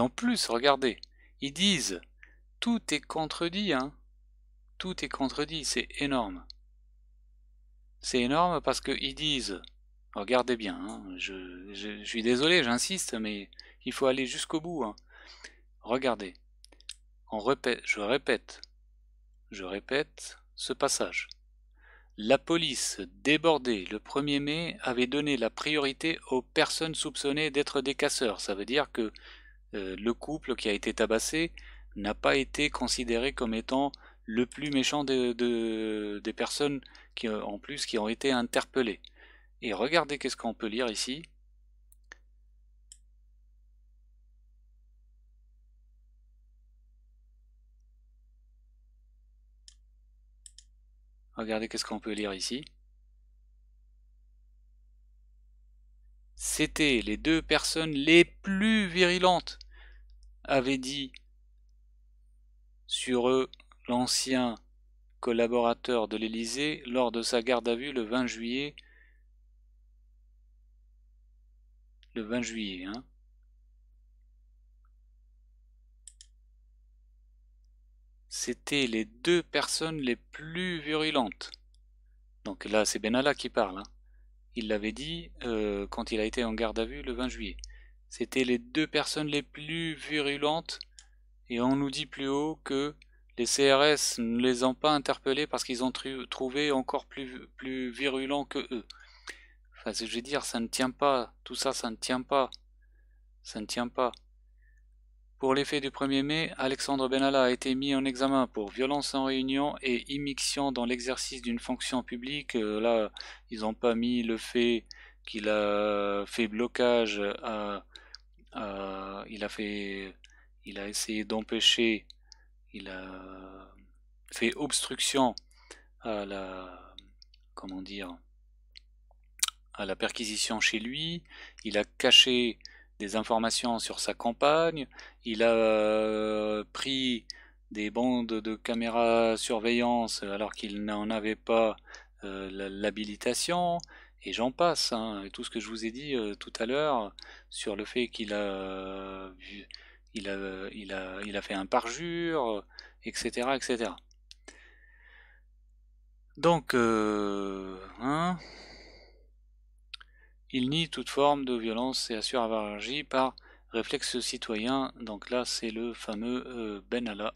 en plus, regardez, ils disent tout est contredit, hein. Tout est contredit, c'est énorme. C'est énorme parce qu'ils disent, regardez bien, hein, je, suis désolé, j'insiste, mais il faut aller jusqu'au bout. Hein. Regardez, on répète, je répète, je répète ce passage. La police, débordée le 1er mai, avait donné la priorité aux personnes soupçonnées d'être des casseurs. Ça veut dire que euh, le couple qui a été tabassé n'a pas été considéré comme étant le plus méchant des personnes qui euh, en plus qui ont été interpellées. Et regardez qu'est-ce qu'on peut lire ici. Regardez qu'est-ce qu'on peut lire ici. C'était les deux personnes les plus virulentes avait dit sur eux l'ancien collaborateur de l'Élysée lors de sa garde à vue le 20 juillet le 20 juillet hein. C'était les deux personnes les plus virulentes. Donc là, c'est Benalla qui parle. Hein. Il l'avait dit euh, quand il a été en garde à vue le 20 juillet. C'était les deux personnes les plus virulentes et on nous dit plus haut que les CRS ne les ont pas interpellés parce qu'ils ont trouvé encore plus, plus virulents que eux. Enfin, je veux dire, ça ne tient pas. Tout ça, ça ne tient pas. Ça ne tient pas. Pour l'effet du 1er mai, Alexandre Benalla a été mis en examen pour violence en réunion et immixtion dans l'exercice d'une fonction publique. Euh, là, ils n'ont pas mis le fait qu'il a fait blocage à euh, il a fait, il a essayé d'empêcher, il a fait obstruction à la, comment dire, à la perquisition chez lui. Il a caché des informations sur sa campagne. Il a euh, pris des bandes de caméra surveillance alors qu'il n'en avait pas euh, l'habilitation et j'en passe. Hein, et tout ce que je vous ai dit euh, tout à l'heure sur le fait qu'il a, il a, il a, il a fait un parjure, etc., etc. Donc, euh, hein, il nie toute forme de violence et assure avoir agi par réflexe citoyen. Donc là, c'est le fameux euh, Benalla.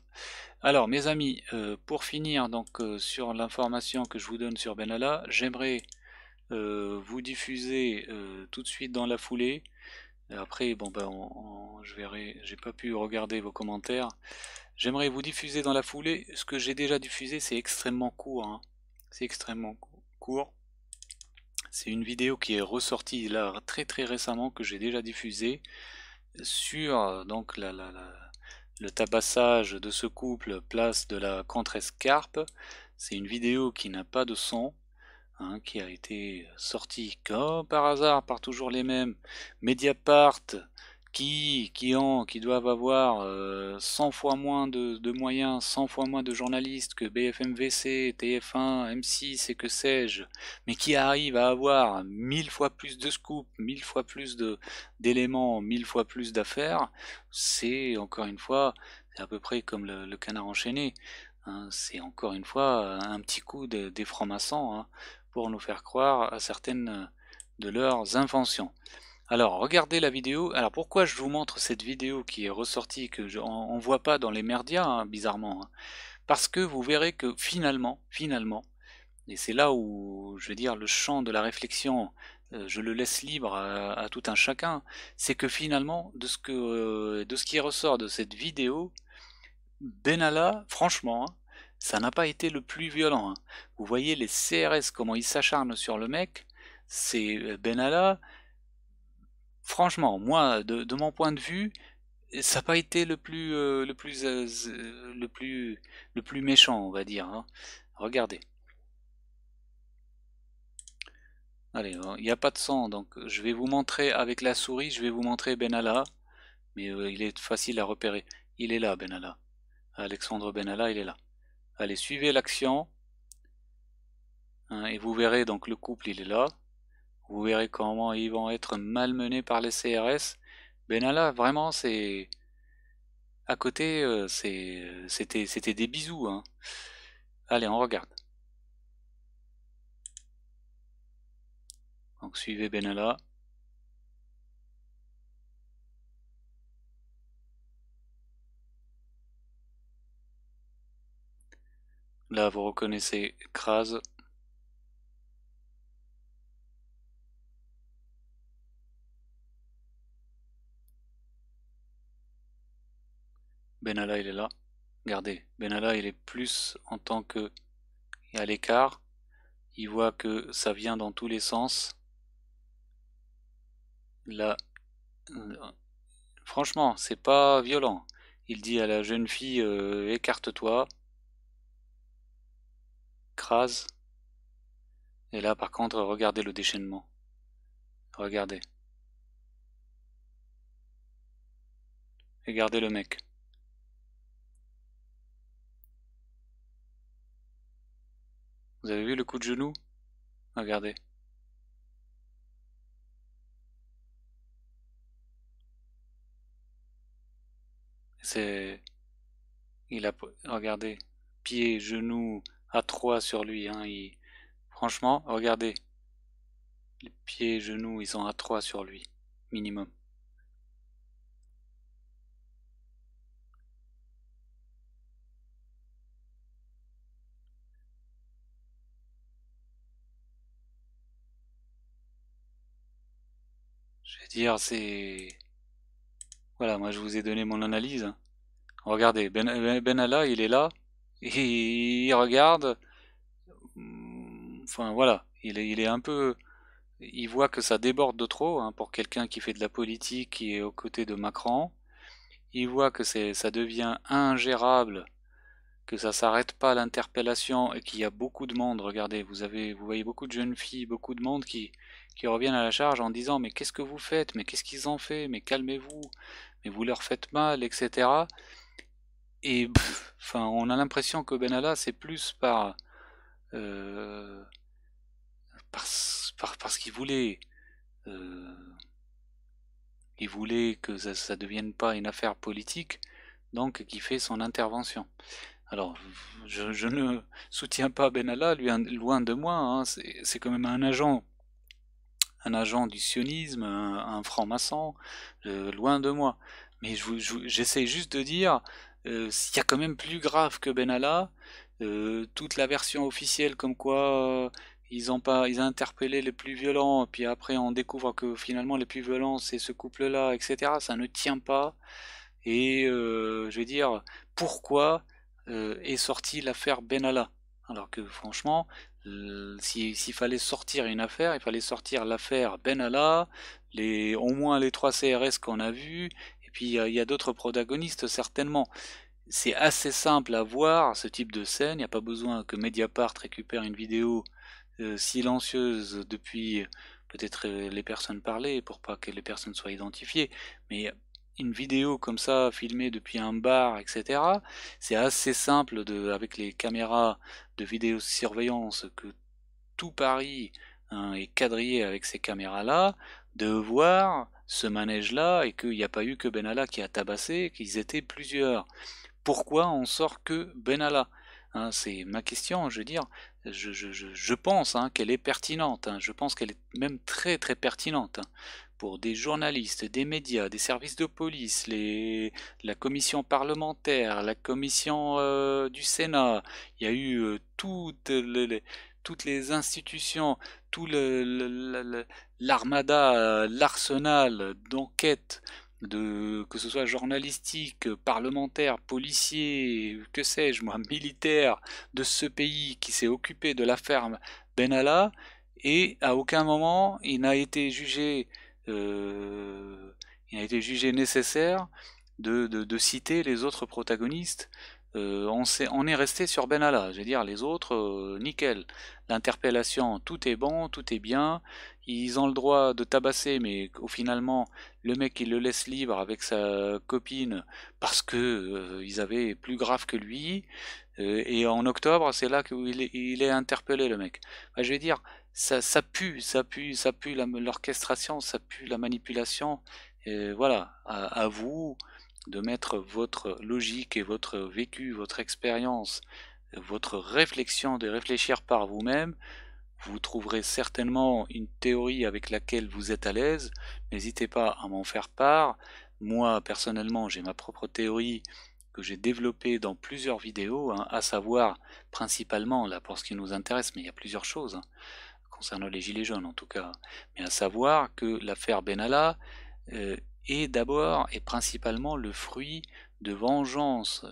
Alors, mes amis, pour finir donc sur l'information que je vous donne sur Benalla, j'aimerais euh, vous diffusez euh, tout de suite dans la foulée. Après, bon ben, je verrai, j'ai pas pu regarder vos commentaires. J'aimerais vous diffuser dans la foulée. Ce que j'ai déjà diffusé, c'est extrêmement court. Hein. C'est extrêmement court. C'est une vidéo qui est ressortie là très très récemment que j'ai déjà diffusée sur donc la, la, le tabassage de ce couple place de la Contrescarpe C'est une vidéo qui n'a pas de son. Hein, qui a été euh, sorti comme par hasard par toujours les mêmes, Mediapart, qui, qui ont, qui doivent avoir 100 euh, fois moins de, de, moyens, 100 fois moins de journalistes que BFMVC, TF1, M6 et que sais-je, mais qui arrivent à avoir 1000 fois plus de scoops, 1000 fois plus d'éléments, 1000 fois plus d'affaires, c'est encore une fois, c'est à peu près comme le, canard enchaîné. Hein. c'est encore une fois euh, un petit coup de, des francs-maçons. Hein pour nous faire croire à certaines de leurs inventions. Alors, regardez la vidéo. Alors, pourquoi je vous montre cette vidéo qui est ressortie, que je, on, voit pas dans les merdias, hein, bizarrement hein? Parce que vous verrez que finalement, finalement, et c'est là où, je veux dire, le champ de la réflexion, euh, je le laisse libre à, tout un chacun, c'est que finalement, de ce, que, de ce qui ressort de cette vidéo, Benalla, franchement, hein, ça n'a pas été le plus violent. Hein. Vous voyez les CRS, comment ils s'acharnent sur le mec. C'est euh, Benalla. Franchement, moi, de, mon point de vue, ça n'a pas été le plus, euh, le, plus, euh, le, plus, le plus méchant, on va dire. Hein. Regardez. Allez, hein, il n'y a pas de sang, donc je vais vous montrer avec la souris, je vais vous montrer Benalla. Mais il est facile à repérer. Il est là, Benalla. Alexandre Benalla, il est là. Allez, suivez l'action. Hein, et vous verrez, donc le couple, il est là. Vous verrez comment ils vont être malmenés par les CRS. Benalla, vraiment, c'est... À côté, euh, c'est c'était des bisous. Hein. Allez, on regarde. Donc suivez Benalla. vous reconnaissez Kras. Benalla, il est là. Regardez, Benalla, il est plus en tant que à l'écart. Il voit que ça vient dans tous les sens. Là, euh, franchement, c'est pas violent. Il dit à la jeune fille, euh, écarte-toi. Et là, par contre, regardez le déchaînement. Regardez. Regardez le mec. Vous avez vu le coup de genou Regardez. C'est... Il a... Regardez. Pied, genou, à 3 sur lui. Hein. Franchement, regardez. Les pieds et genoux, ils sont à 3 sur lui, minimum. Je vais dire, c'est... Voilà, moi je vous ai donné mon analyse. Hein. Regardez, Benalla, ben, ben il est là, et il regarde. Enfin voilà, il est, un peu. Il voit que ça déborde de trop hein, pour quelqu'un qui fait de la politique, qui est aux côtés de Macron. Il voit que ça devient ingérable, que ça s'arrête pas l'interpellation et qu'il y a beaucoup de monde. Regardez, vous avez, vous voyez beaucoup de jeunes filles, beaucoup de monde qui, qui reviennent à la charge en disant mais qu'est-ce que vous faites, mais qu'est-ce qu'ils ont fait, mais calmez-vous, mais vous leur faites mal, etc et enfin, on a l'impression que Benalla, c'est plus par, euh, parce qu'il voulait, euh, il voulait que ça, ça devienne pas une affaire politique, donc qui fait son intervention. Alors, je, ne soutiens pas Benalla, lui, hein, loin de moi. Hein, c'est quand même un agent, un agent du sionisme, un, franc-maçon, euh, loin de moi. Mais j'essaie juste de dire, euh, il y a quand même plus grave que Benalla. Euh, toute la version officielle comme quoi euh, ils ont pas ils interpellé les plus violents puis après on découvre que finalement les plus violents c'est ce couple là etc ça ne tient pas et je veux dire pourquoi est sortie l'affaire Benalla alors que franchement s'il fallait sortir une affaire il fallait sortir l'affaire Benalla les au moins les trois CRS qu'on a vus et puis il y a d'autres protagonistes certainement. C'est assez simple à voir ce type de scène, il n'y a pas besoin que Mediapart récupère une vidéo euh, silencieuse depuis peut-être euh, les personnes parlées pour pas que les personnes soient identifiées, mais une vidéo comme ça filmée depuis un bar, etc. C'est assez simple avec les caméras de vidéosurveillance que tout Paris hein, est quadrillé avec ces caméras-là, de voir ce manège-là et qu'il n'y a pas eu que Benalla qui a tabassé, qu'ils étaient plusieurs. Pourquoi on sort que Benalla hein, C'est ma question, je veux dire. Je, pense hein, qu'elle est pertinente. Hein. je pense qu'elle est même très très pertinente pour des journalistes, des médias, des services de police, la commission parlementaire, la commission euh, du Sénat. Il y a eu euh, toutes les, institutions, tout le, l'armada, euh, l'arsenal d'enquête, de, que ce soit journalistique, parlementaire, policier, que sais-je *laughs* militaire de ce pays qui s'est occupé de la ferme Benalla, et à aucun moment il n'a été jugé euh, il a été jugé nécessaire de, de, citer les autres protagonistes. Euh, on, est, on, est, resté sur Benalla, je veux dire, les autres, nickel. L'interpellation, tout est bon, tout est bien, ils ont le droit de tabasser, mais au finalement, le mec il le laisse libre avec sa copine parce que euh, ils avaient plus grave que lui. Euh, et en octobre, c'est là qu'il est, interpellé le mec. je vais dire, ça, ça pue, ça pue, ça pue l'orchestration, ça pue la manipulation. voilà, à vous de mettre votre logique et votre vécu, votre expérience, votre réflexion, de réfléchir par vous-même vous trouverez certainement une théorie avec laquelle vous êtes à l'aise. N'hésitez pas à m'en faire part. Moi, personnellement, j'ai ma propre théorie que j'ai développée dans plusieurs vidéos, hein, à savoir principalement, là pour ce qui nous intéresse, mais il y a plusieurs choses, hein, concernant les Gilets jaunes en tout cas, mais à savoir que l'affaire Benalla euh, est d'abord et principalement le fruit de vengeance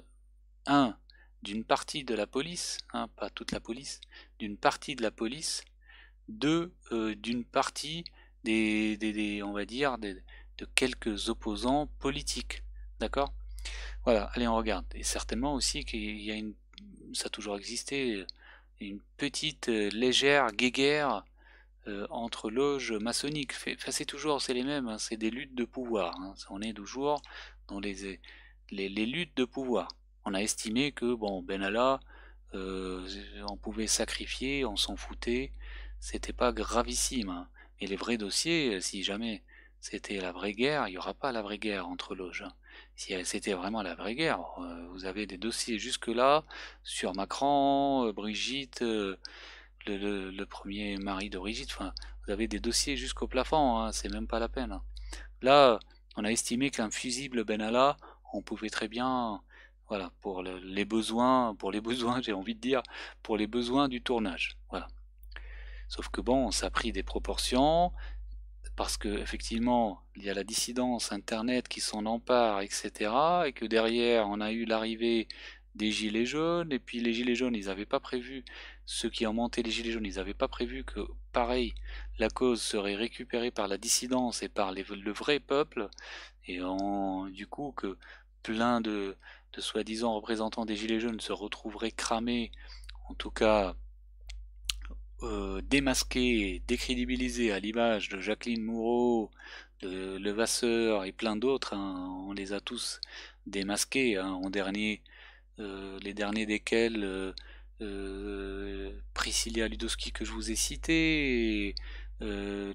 1 d'une partie de la police, hein, pas toute la police, d'une partie de la police, de euh, d'une partie des, des, on va dire, de quelques opposants politiques. D'accord Voilà, allez, on regarde. Et certainement aussi qu'il y a une, ça a toujours existé, euh, une petite euh, légère guéguerre entre loges maçonniques. Enfin, c'est toujours, c'est les mêmes, hein. c'est des luttes de pouvoir. Hein. on est toujours dans les, les, les luttes de pouvoir on a estimé que bon Benalla euh, on pouvait sacrifier, on s'en foutait, c'était pas gravissime. et hein. les vrais dossiers, si jamais c'était la vraie guerre, il n'y aura pas la vraie guerre entre loges. Hein. Si euh, c'était vraiment la vraie guerre, euh, vous avez des dossiers jusque-là sur Macron, Brigitte, le, premier mari de Brigitte, vous avez des dossiers jusqu'au plafond, hein, c'est même pas la peine. Là, on a estimé qu'un fusible Benalla, on pouvait très bien voilà, pour les besoins, pour les *laughs* besoins, j'ai envie de dire, pour les besoins du tournage. Voilà. Sauf que bon, ça a pris des proportions, parce que effectivement, il y a la dissidence Internet qui s'en empare, etc. Et que derrière, on a eu l'arrivée des gilets jaunes, et puis les gilets jaunes, ils n'avaient pas prévu, ceux qui ont monté les gilets jaunes, ils n'avaient pas prévu que, pareil, la cause serait récupérée par la dissidence et par le vrai peuple, et en, du coup que plein de, soi-disant représentant des Gilets jaunes se retrouveraient cramés, en tout cas démasqué euh, démasqués à l'image de Jacqueline moreau de Levasseur et plein d'autres. Hein, on les a tous démasqués hein, en dernier, euh, les derniers desquels euh, euh, Priscilla Ludowski que je vous ai cité, le,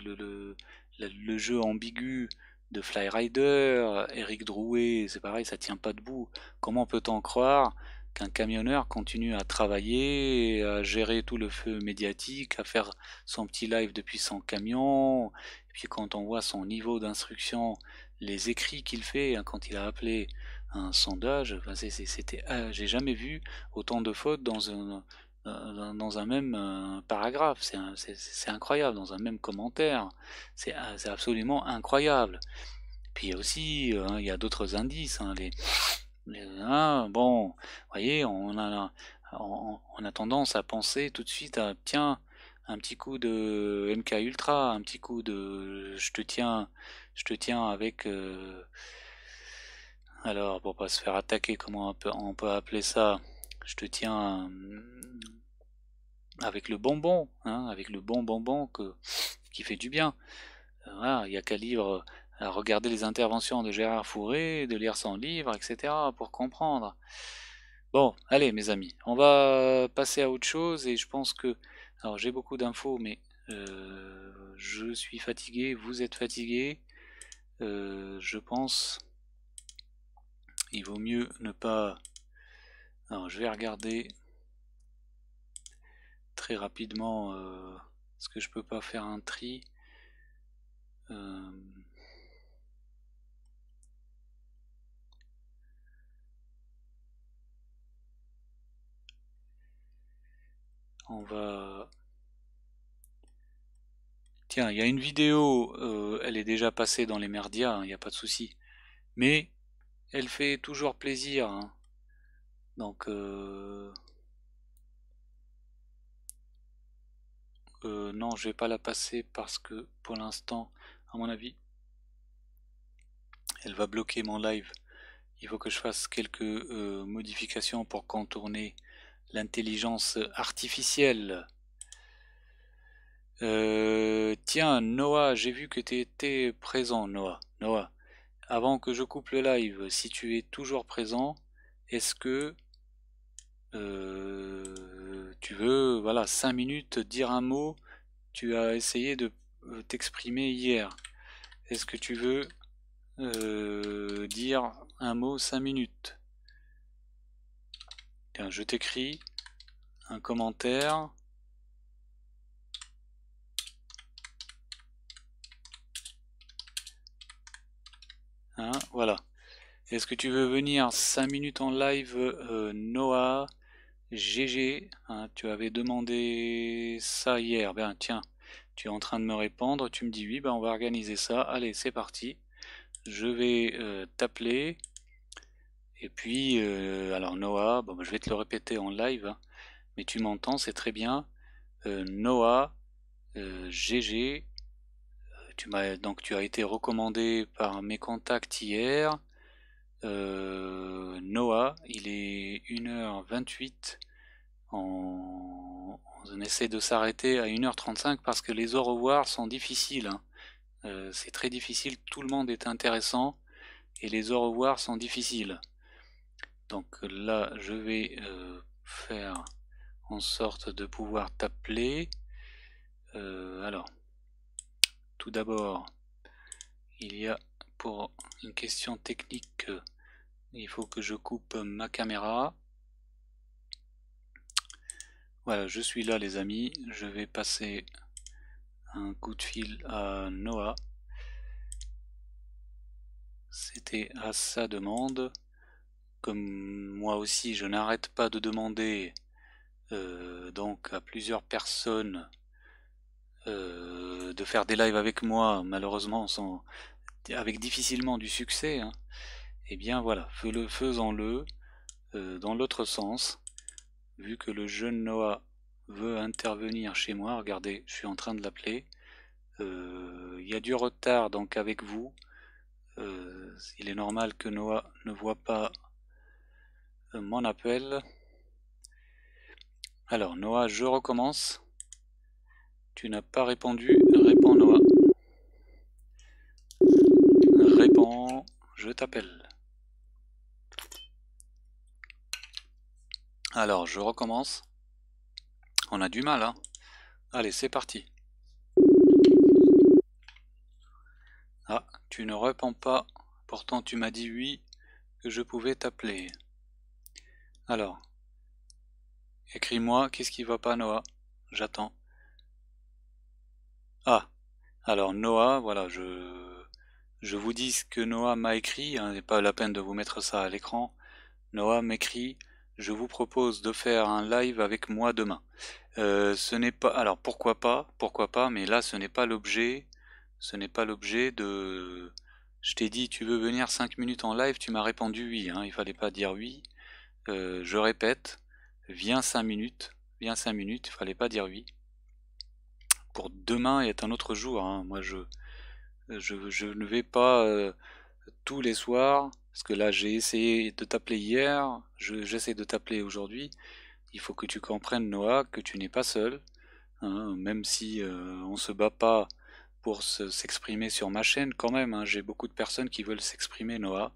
le, jeu ambigu de rider Eric Drouet, c'est pareil, ça tient pas debout. Comment peut-on croire qu'un camionneur continue à travailler, à gérer tout le feu médiatique, à faire son petit live depuis son camion. Et puis quand on voit son niveau d'instruction, les écrits qu'il fait hein, quand il a appelé un sondage, c'était, euh, j'ai jamais vu autant de fautes dans un, euh, dans un même euh, paragraphe. C'est incroyable, dans un même commentaire. C'est euh, absolument incroyable. Puis aussi, hein, il y a d'autres indices. Hein, les, hein, bon, vous voyez, on a, on, on a tendance à penser tout de suite à tiens, un petit coup de MK Ultra, un petit coup de je te tiens, je te tiens avec. alors, pour pas se faire attaquer, comment on peut appeler ça je te tiens euh, avec le bonbon, hein, avec le bon bonbon que, qui fait du bien. il n'y a qu'à lire, euh, à regarder les interventions de Gérard Fourré, de lire son livre, etc. pour comprendre. Bon, allez mes amis, on va passer à autre chose et je pense que... Alors j'ai beaucoup d'infos mais euh, je suis fatigué, vous êtes fatigué. je pense il vaut mieux ne pas je vais regarder très rapidement euh, ce que je peux pas faire un tri euh, on va tiens il y a une vidéo euh, elle est déjà passée dans les merdias il hein, n'y a pas de souci mais elle fait toujours plaisir hein. Donc, euh, euh, non, je vais pas la passer parce que pour l'instant, à mon avis, elle va bloquer mon live. Il faut que je fasse quelques euh, modifications pour contourner l'intelligence artificielle. tiens, Noah, j'ai vu que tu étais présent, Noah. Noah, avant que je coupe le live, si tu es toujours présent, est-ce que euh, tu veux, voilà, 5 minutes, dire un mot, tu as essayé de euh, t'exprimer hier. Est-ce que tu veux euh, dire un mot 5 minutes je t'écris un commentaire. Hein, voilà. Est-ce que tu veux venir 5 minutes en live, Noah GG, hein, tu avais demandé ça hier. Ben tiens, tu es en train de me répondre. Tu me dis oui, ben on va organiser ça. Allez, c'est parti. Je vais euh, t'appeler. Et puis, euh, alors Noah, ben, je vais te le répéter en live, hein, mais tu m'entends, c'est très bien. Euh, Noah, GG, tu m'as donc tu as été recommandé par mes contacts hier. Euh, Noah, il est 1h28. On, essaie de s'arrêter à 1h35 parce que les au revoir sont difficiles. Hein. Euh, c'est très difficile, tout le monde est intéressant et les au revoir sont difficiles. Donc là, je vais euh, faire en sorte de pouvoir t'appeler. alors, tout d'abord, il y a pour une question technique il faut que je coupe ma caméra. Voilà, je suis là les amis. Je vais passer un coup de fil à Noah. C'était à sa demande. Comme moi aussi, je n'arrête pas de demander euh, donc à plusieurs personnes euh, de faire des lives avec moi, malheureusement sans, avec difficilement du succès. Hein. Eh bien voilà, faisons-le euh, dans l'autre sens. Vu que le jeune Noah veut intervenir chez moi, regardez, je suis en train de l'appeler. Euh, il y a du retard donc avec vous. Euh, il est normal que Noah ne voit pas mon appel. Alors Noah, je recommence. Tu n'as pas répondu, réponds Noah. Réponds, je t'appelle. Alors, je recommence. On a du mal, hein Allez, c'est parti. Ah, tu ne réponds pas. Pourtant, tu m'as dit oui, que je pouvais t'appeler. Alors, écris-moi, qu'est-ce qui va pas, Noah J'attends. Ah, alors Noah, voilà, je, je vous dis ce que Noah m'a écrit, n'est hein, pas la peine de vous mettre ça à l'écran. Noah m'écrit je vous propose de faire un live avec moi demain. Euh, ce n'est pas, alors pourquoi pas, pourquoi pas, mais là ce n'est pas l'objet, ce n'est pas l'objet de. Je t'ai dit, tu veux venir 5 minutes en live, tu m'as répondu oui, hein, il fallait pas dire oui. Euh, je répète, viens 5 minutes, viens 5 minutes, il fallait pas dire oui. Pour demain est un autre jour, hein. moi je, je, je, ne vais pas. Euh, tous les soirs, parce que là j'ai essayé de t'appeler hier, j'essaie de t'appeler aujourd'hui, il faut que tu comprennes Noah que tu n'es pas seul, hein, même si euh, on se bat pas pour s'exprimer sur ma chaîne quand même, hein. j'ai beaucoup de personnes qui veulent s'exprimer Noah,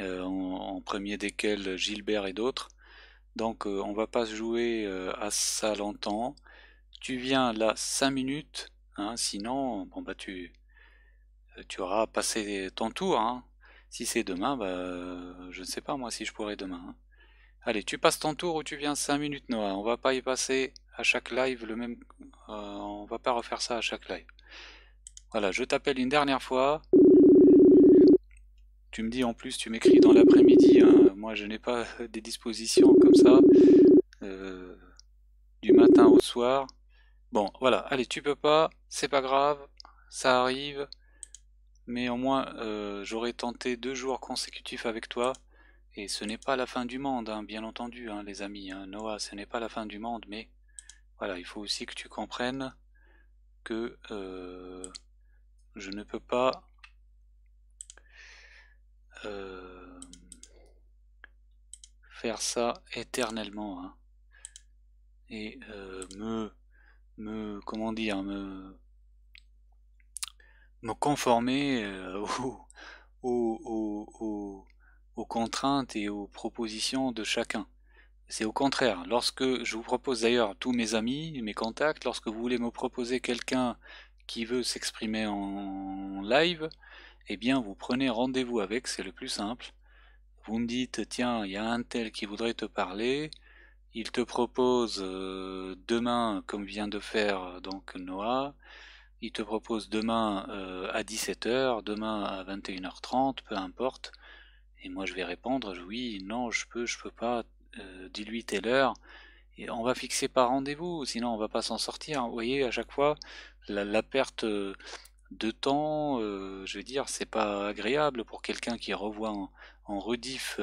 euh, en, premier desquels Gilbert et d'autres, donc euh, on va pas se jouer à ça longtemps, tu viens là 5 minutes, hein, sinon bon bah tu tu auras passé ton tour. Si c'est demain, bah, euh, je ne sais pas moi si je pourrais demain. Hein. Allez, tu passes ton tour ou tu viens 5 minutes, Noah. On va pas y passer à chaque live le même. On euh, on va pas refaire ça à chaque live. Voilà, je t'appelle une dernière fois. Tu me dis en plus, tu m'écris dans l'après-midi. Hein. Moi, je n'ai pas *laughs* des dispositions comme ça. Euh, du matin au soir. Bon, voilà. Allez, tu peux pas. C'est pas grave. Ça arrive mais au moins euh, j'aurais tenté deux jours consécutifs avec toi, et ce n'est pas la fin du monde, hein, bien entendu, hein, les amis, hein, Noah, ce n'est pas la fin du monde, mais voilà, il faut aussi que tu comprennes que euh, je ne peux pas... Euh, faire ça éternellement et me me comment dire me me conformer euh, *laughs* aux, contraintes et aux propositions de chacun. C'est au contraire. Lorsque je vous propose d'ailleurs tous mes amis, mes contacts, lorsque vous voulez me proposer quelqu'un qui veut s'exprimer en live, eh bien vous prenez rendez-vous avec, c'est le plus simple. Vous me dites, tiens, il y a un tel qui voudrait te parler, il te propose euh, demain, comme vient de faire donc Noah, il te propose demain euh, à 17h, demain à 21h30, peu importe. Et moi je vais répondre oui, non, je peux, je peux pas, euh, dis-lui telle heure. Et on va fixer par rendez-vous, sinon on va pas s'en sortir. Vous voyez, à chaque fois, la, perte euh, de temps, je veux dire, c'est pas agréable pour quelqu'un qui revoit en, en rediff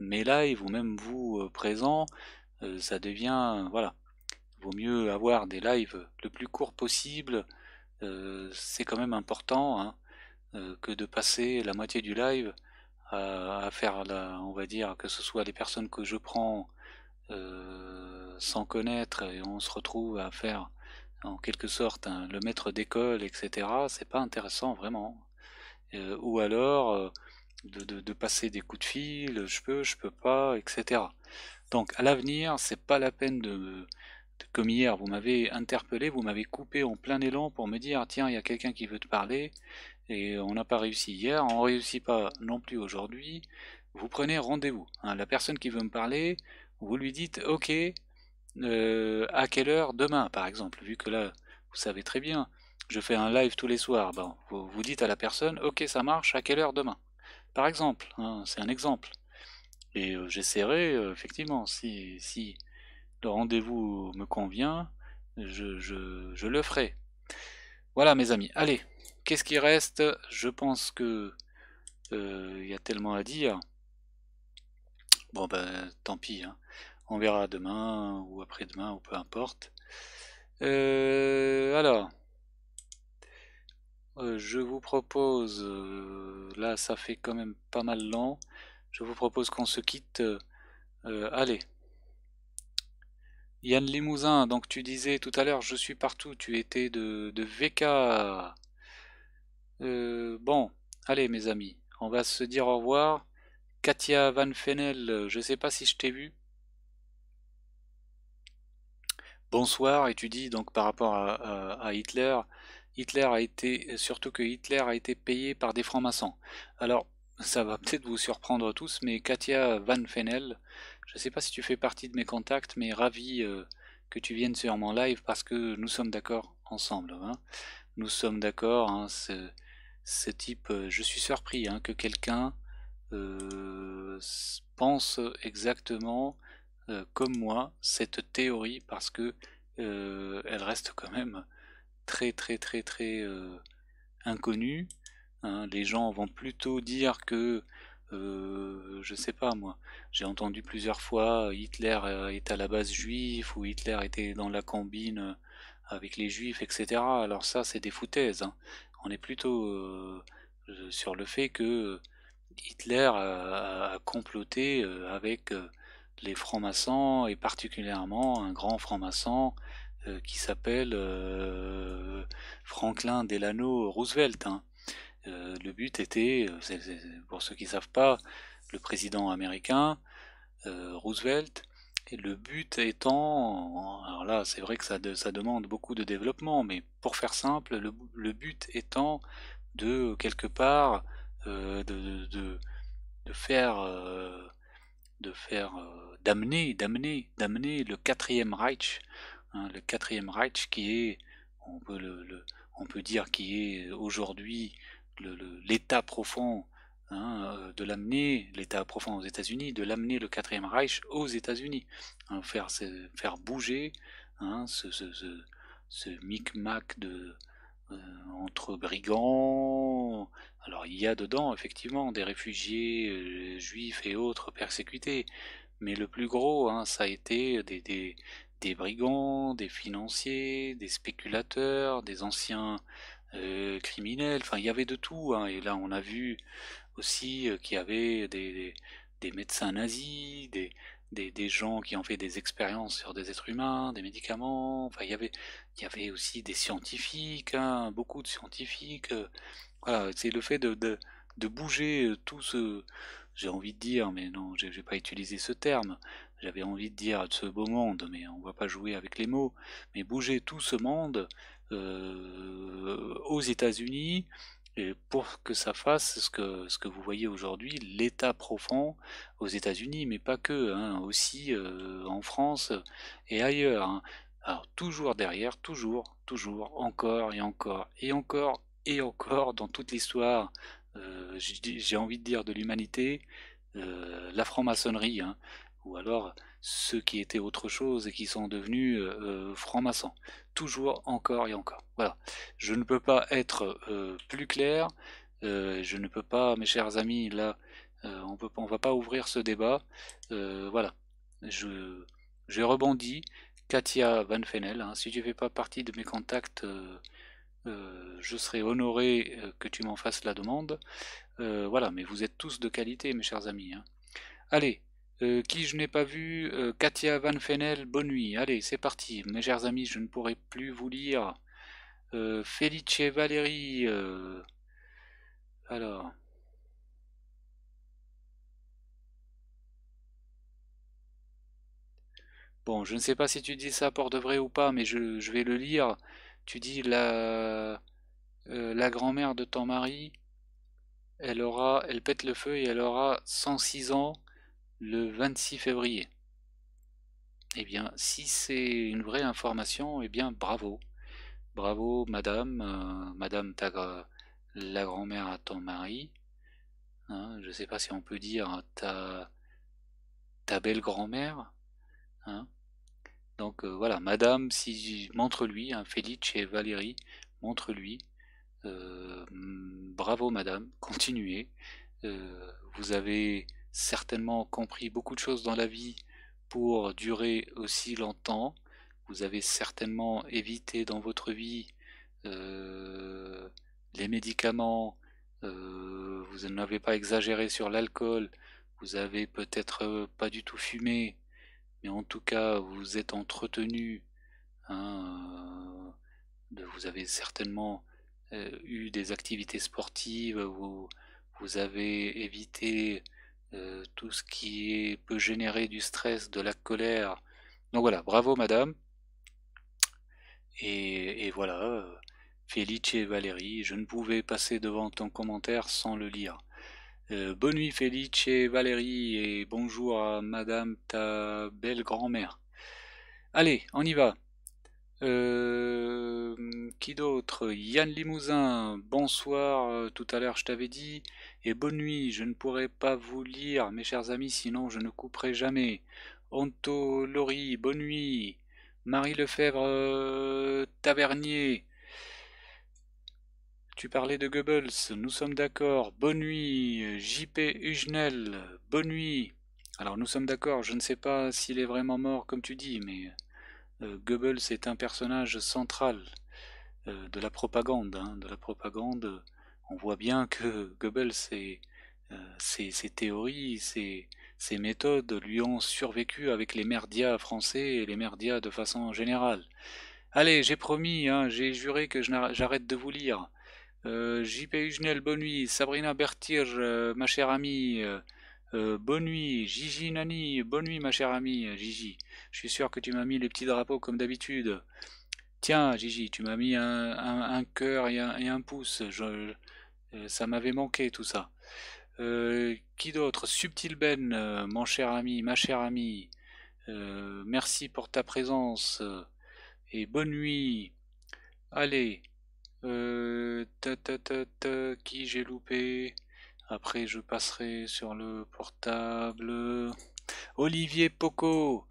mes lives ou même vous présents. ça devient. Voilà mieux avoir des lives le plus court possible. Euh, c'est quand même important hein, euh, que de passer la moitié du live à, faire, la, on va dire, que ce soit les personnes que je prends euh, sans connaître et on se retrouve à faire en quelque sorte hein, le maître d'école, etc. C'est pas intéressant vraiment. ou alors de, passer des coups de fil, je peux, je peux pas, etc. Donc à l'avenir, c'est pas la peine de comme hier, vous m'avez interpellé, vous m'avez coupé en plein élan pour me dire tiens, il y a quelqu'un qui veut te parler, et on n'a pas réussi hier, on ne réussit pas non plus aujourd'hui, vous prenez rendez-vous. Hein. la personne qui veut me parler, vous lui dites ok, euh, à quelle heure demain, par exemple, vu que là, vous savez très bien, je fais un live tous les soirs, ben, vous, dites à la personne ok, ça marche, à quelle heure demain Par exemple, hein, c'est un exemple. Et euh, j'essaierai, euh, effectivement, si, si le rendez-vous me convient, je, le ferai. Voilà mes amis, allez, qu'est-ce qui reste Je pense que euh, il y a tellement à dire. Bon ben tant pis, hein. on verra demain ou après-demain ou peu importe. Euh, alors, euh, je vous propose, là ça fait quand même pas mal long, je vous propose qu'on se quitte. allez, Yann Limousin, donc tu disais tout à l'heure, je suis partout, tu étais de, de VK. Euh, bon, allez mes amis, on va se dire au revoir. Katia Van Fennel, je sais pas si je t'ai vu. Bonsoir, et tu dis donc par rapport à, à, Hitler, Hitler a été, surtout que Hitler a été payé par des francs-maçons. Alors, ça va peut-être vous surprendre tous, mais Katia Van Fenel, je ne sais pas si tu fais partie de mes contacts, mais ravi euh, que tu viennes sur mon live parce que nous sommes d'accord ensemble. Hein. Nous sommes d'accord, hein, ce, type, euh, je suis surpris hein, que quelqu'un euh, pense exactement comme moi cette théorie parce que elle reste quand même très très très très inconnue. les gens vont plutôt dire que euh, je sais pas moi, j'ai entendu plusieurs fois euh, Hitler euh, est à la base juif ou Hitler était dans la combine avec les juifs, etc. Alors ça, c'est des foutaises. Hein. On est plutôt sur le fait que Hitler a, comploté avec les francs-maçons et particulièrement un grand franc-maçon qui s'appelle Franklin Delano Roosevelt. Hein. Euh, le but était, euh, pour ceux qui ne savent pas, le président américain, euh, Roosevelt, et le but étant, alors là c'est vrai que ça, demande beaucoup de développement, mais pour faire simple, le, but étant de quelque part de, faire de faire d'amener, d'amener, d'amener le quatrième Reich, hein, le quatrième Reich qui est, on peut on peut dire qui est aujourd'hui l'état profond hein, euh, de l'amener, l'état profond aux États-Unis, de l'amener le quatrième Reich aux États-Unis, hein, faire, faire bouger hein, ce, ce, ce, micmac de euh, entre brigands. Alors il y a dedans effectivement des réfugiés euh, juifs et autres persécutés, mais le plus gros, ça a été des, des, des brigands, des financiers, des spéculateurs, des anciens euh, criminels, enfin il y avait de tout. Hein. Et là on a vu aussi euh, qu'il y avait des, médecins nazis, des, des, gens qui ont fait des expériences sur des êtres humains, des médicaments, enfin il y avait, il y avait aussi des scientifiques, hein, beaucoup de scientifiques. Euh. c'est le fait de, de, bouger tout ce, j'ai envie de dire, mais non, je n'ai pas utilisé ce terme, j'avais envie de dire de ce beau monde, mais on ne va pas jouer avec les mots, mais bouger tout ce monde, euh, aux États-Unis et pour que ça fasse ce que, ce que vous voyez aujourd'hui, l'État profond aux États-Unis, mais pas que, hein, aussi euh, en France et ailleurs. Hein. Alors toujours derrière, toujours, toujours, encore et encore et encore et encore dans toute l'histoire, euh, j'ai envie de dire de l'humanité, la franc-maçonnerie. Hein ou alors ceux qui étaient autre chose et qui sont devenus euh, euh, francs-maçons. Toujours, encore et encore. Voilà. Je ne peux pas être euh, plus clair. je ne peux pas, mes chers amis, là, on ne va pas ouvrir ce débat. voilà. Je, je rebondis. Katia Van Fenel, hein. si tu ne fais pas partie de mes contacts, je serai honoré que tu m'en fasses la demande. voilà, mais vous êtes tous de qualité, mes chers amis. Hein. Allez, euh, qui je n'ai pas vu euh, Katia Van Fennel. bonne nuit. Allez, c'est parti. Mes chers amis, je ne pourrai plus vous lire. Euh, Felice Valérie. Euh, alors. Bon, je ne sais pas si tu dis ça pour de vrai ou pas, mais je, vais le lire. Tu dis la, la grand-mère de ton mari, elle aura, elle pète le feu et elle aura 106 ans le 26 février. Eh bien, si c'est une vraie information, eh bien, bravo. Bravo, madame, euh, madame ta, la grand-mère à ton mari. Hein, je ne sais pas si on peut dire ta, ta belle grand-mère. Hein. Donc euh, voilà, madame, si montre-lui, hein, Félix et Valérie, montre-lui. Euh, bravo, madame, *laughs* continuez. vous avez certainement compris beaucoup de choses dans la vie pour durer aussi longtemps. Vous avez certainement évité dans votre vie euh, les médicaments, euh, vous n'avez pas exagéré sur l'alcool, vous avez peut-être euh, pas du tout fumé, mais en tout cas vous êtes entretenu, hein, vous avez certainement eu des activités sportives, vous avez évité euh, tout ce qui peut générer du stress, de la colère. Donc voilà, bravo madame. Et, voilà, euh, Felice et Valérie, je ne pouvais passer devant ton commentaire sans le lire. Euh, bonne nuit Felice et Valérie et bonjour à madame ta belle grand-mère. Allez, on y va. qui d'autre Yann Limousin, bonsoir, tout à l'heure je t'avais dit. Et bonne nuit, je ne pourrai pas vous lire, mes chers amis, sinon je ne couperai jamais. Anto Laurie, bonne nuit. Marie Lefebvre euh, Tavernier. Tu parlais de Goebbels, nous sommes d'accord. Bonne nuit. JP Hugenel, bonne nuit. Alors nous sommes d'accord, je ne sais pas s'il est vraiment mort comme tu dis, mais euh, Goebbels est un personnage central euh, de la propagande, hein, de la propagande on voit bien que Goebbels ses, euh, théories, ses, méthodes lui ont survécu avec les merdias français et les merdias de façon générale. Allez, j'ai promis, hein, j'ai juré que j'arrête de vous lire. Euh, JP bonne nuit. Sabrina Bertir, euh, ma chère amie. Euh, bonne nuit, Gigi Nani, bonne nuit ma chère amie, Gigi. Je suis sûr que tu m'as mis les petits drapeaux comme d'habitude. Tiens, Gigi, tu m'as mis un, cœur et un, et un pouce. Je, euh, ça m'avait manqué tout ça. Euh, qui d'autre Subtil Ben, euh, mon cher ami, ma chère amie, merci pour ta présence et bonne nuit. Allez, ta, ta, ta, ta, qui j'ai loupé Après, je passerai sur le portable. Olivier Poco,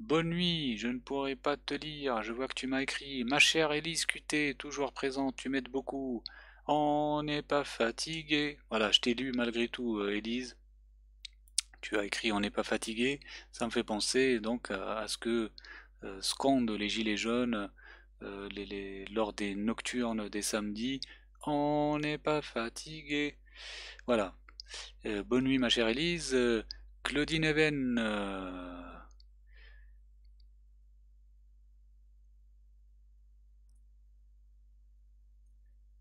bonne nuit, je ne pourrai pas te lire, je vois que tu m'as écrit. Ma chère Elise QT, toujours présente, tu m'aides beaucoup. On n'est pas fatigué. Voilà, je t'ai lu malgré tout, euh, Élise. Tu as écrit On n'est pas fatigué. Ça me fait penser donc à, ce que euh, scandent les gilets jaunes euh, lors des nocturnes des samedis. On n'est pas fatigué. Voilà. Euh, bonne nuit, ma chère Elise. Claudine Eben.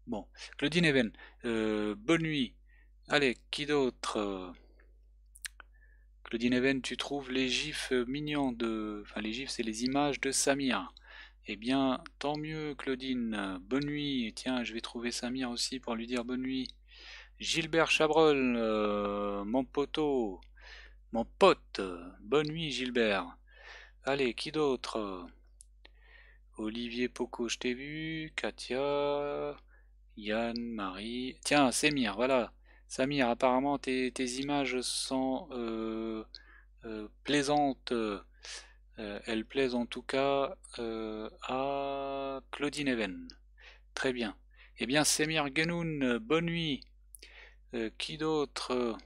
Bon, Claudine Even, euh, bonne nuit. Allez, qui d'autre euh? Claudine Even, tu trouves les gifs mignons de... Enfin, les gifs, c'est les images de Samir. Eh bien, tant mieux, Claudine. Bonne nuit. Tiens, je vais trouver Samir aussi pour lui dire bonne nuit. Gilbert Chabrol, euh, mon poteau. Mon pote. Bonne nuit, Gilbert. Allez, qui d'autre Olivier Poco, je t'ai vu. Katia. Yann, Marie. Tiens, Samir, voilà. Samir, apparemment tes, images sont euh, euh, plaisantes. Euh, elles plaisent en tout cas à Claudine Even. Très bien. Eh bien, Samir Genoun, bonne nuit. qui d'autre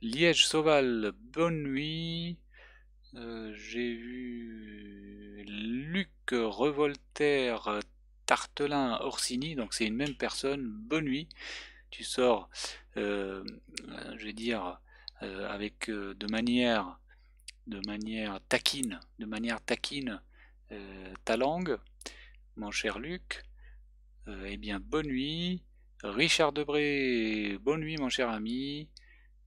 Liège Sauval, bonne nuit. J'ai vu Luc Revoltaire, Tartelin Orsini, donc c'est une même personne. Bonne nuit. Tu sors, euh, je vais dire, euh, avec euh, de manière de manière taquine, de manière taquine ta langue, mon cher Luc. eh bien, bonne nuit. Richard Debré, bonne nuit mon cher ami.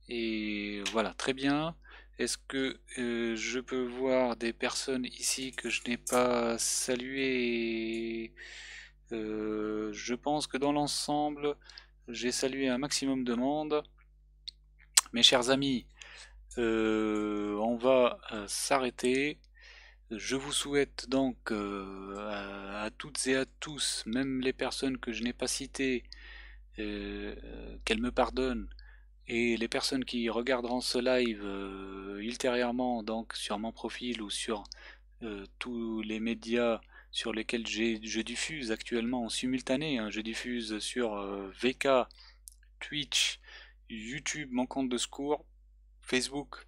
Et voilà, très bien. Est-ce que euh, je peux voir des personnes ici que je n'ai pas saluées euh, Je pense que dans l'ensemble, j'ai salué un maximum de monde. Mes chers amis, euh, on va s'arrêter. Je vous souhaite donc à, toutes et à tous, même les personnes que je n'ai pas citées, qu'elles me pardonnent, et les personnes qui regarderont ce live euh, ultérieurement, donc sur mon profil ou sur euh, tous les médias sur lesquels je diffuse actuellement en simultané, hein, je diffuse sur euh, VK, Twitch, YouTube, mon compte de secours, Facebook,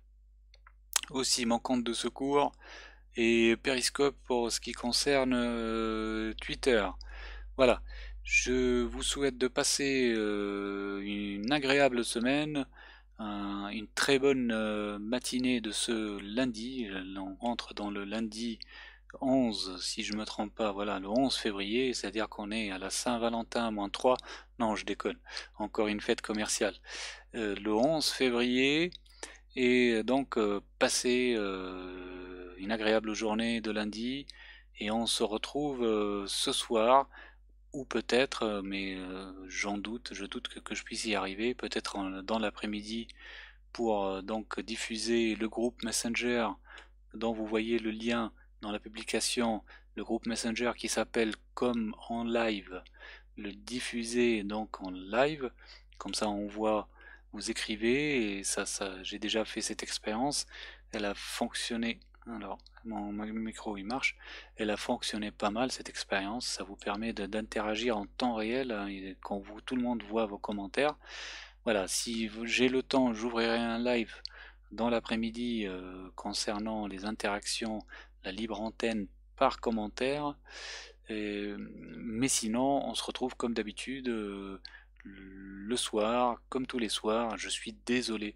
aussi mon compte de secours, et Periscope pour ce qui concerne Twitter. Voilà. Je vous souhaite de passer euh, une agréable semaine, une très bonne euh, matinée de ce lundi. On rentre dans le lundi 11, si je me trompe pas, voilà, le 11 février, c'est-à-dire qu'on est à la Saint-Valentin moins 3. Non, je déconne, encore une fête commerciale. Euh, le 11 février, et donc passez une agréable journée de lundi, et on se retrouve ce soir ou peut-être, euh, mais euh, j'en doute, je doute que, je puisse y arriver, peut-être dans l'après-midi pour euh, donc diffuser le groupe Messenger dont vous voyez le lien dans la publication, le groupe Messenger qui s'appelle Comme en live, le diffuser donc en live, comme ça on voit, vous écrivez, et ça, ça j'ai déjà fait cette expérience, elle a fonctionné alors, mon micro il marche. Elle a fonctionné pas mal cette expérience. Ça vous permet d'interagir en temps réel hein, quand vous, tout le monde voit vos commentaires. Voilà, si j'ai le temps, j'ouvrirai un live dans l'après-midi euh, concernant les interactions, la libre antenne par commentaire. mais sinon, on se retrouve comme d'habitude euh, le soir, comme tous les soirs. Je suis désolé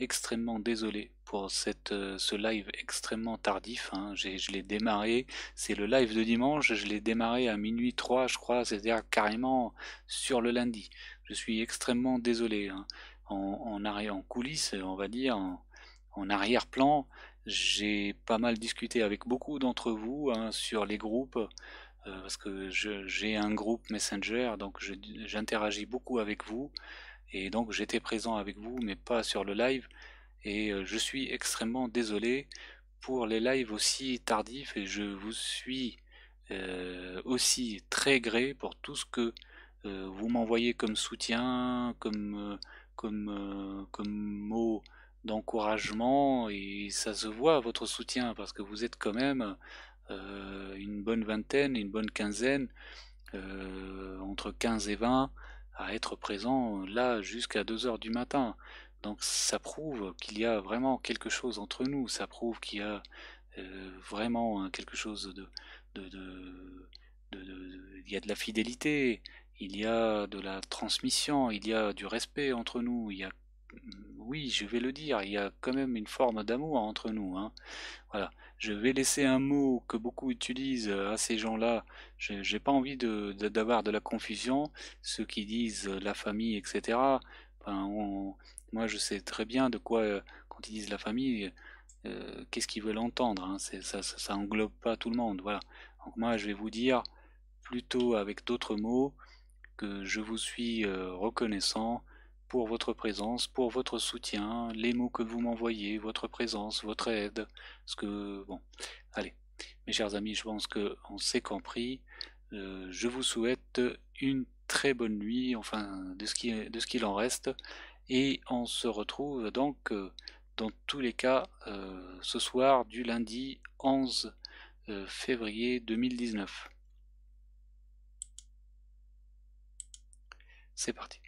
extrêmement désolé pour euh, ce live extrêmement tardif. Hein. Je l'ai démarré, c'est le live de dimanche, je l'ai démarré à minuit 3, je crois, c'est-à-dire carrément sur le lundi. Je suis extrêmement désolé. Hein. En, en coulisses, on va dire, en, arrière-plan, j'ai pas mal discuté avec beaucoup d'entre vous hein, sur les groupes euh, parce que j'ai un groupe Messenger, donc j'interagis beaucoup avec vous. Et donc j'étais présent avec vous, mais pas sur le live. Et euh, je suis extrêmement désolé pour les lives aussi tardifs et je vous suis euh, aussi très gré pour tout ce que euh, vous m'envoyez comme soutien, comme, comme, mots d'encouragement et ça se voit votre soutien parce que vous êtes quand même une bonne vingtaine, une bonne quinzaine, entre 15 et 20 à être présent euh, là jusqu'à 2 heures du matin. Donc ça prouve qu'il y a vraiment quelque chose entre nous, ça prouve qu'il y a euh, vraiment hein, quelque chose de... de, il y a de la fidélité, il y a de la transmission, il y a du respect entre nous, il y a mm, oui, je vais le dire, il y a quand même une forme d'amour entre nous. Hein. Voilà. Je vais laisser un mot que beaucoup utilisent euh, à ces gens-là. n'ai pas envie d'avoir de, la confusion. Ceux qui disent euh, la famille, etc. Ben, moi, je sais très bien de quoi, euh, quand ils disent la famille, qu'est-ce qu'ils veulent entendre. Hein. Ça, ça, englobe pas tout le monde. Voilà. Donc moi, je vais vous dire plutôt avec d'autres mots que je vous suis reconnaissant pour votre présence, pour votre soutien, les mots que vous m'envoyez, votre présence, votre aide, ce que... Bon, allez, mes chers amis, je pense qu'on s'est compris. Euh, je vous souhaite une très bonne nuit, enfin, de ce qu'il en reste, et on se retrouve donc, euh, dans tous les cas, euh, ce soir du lundi 11 février 2019. C'est parti.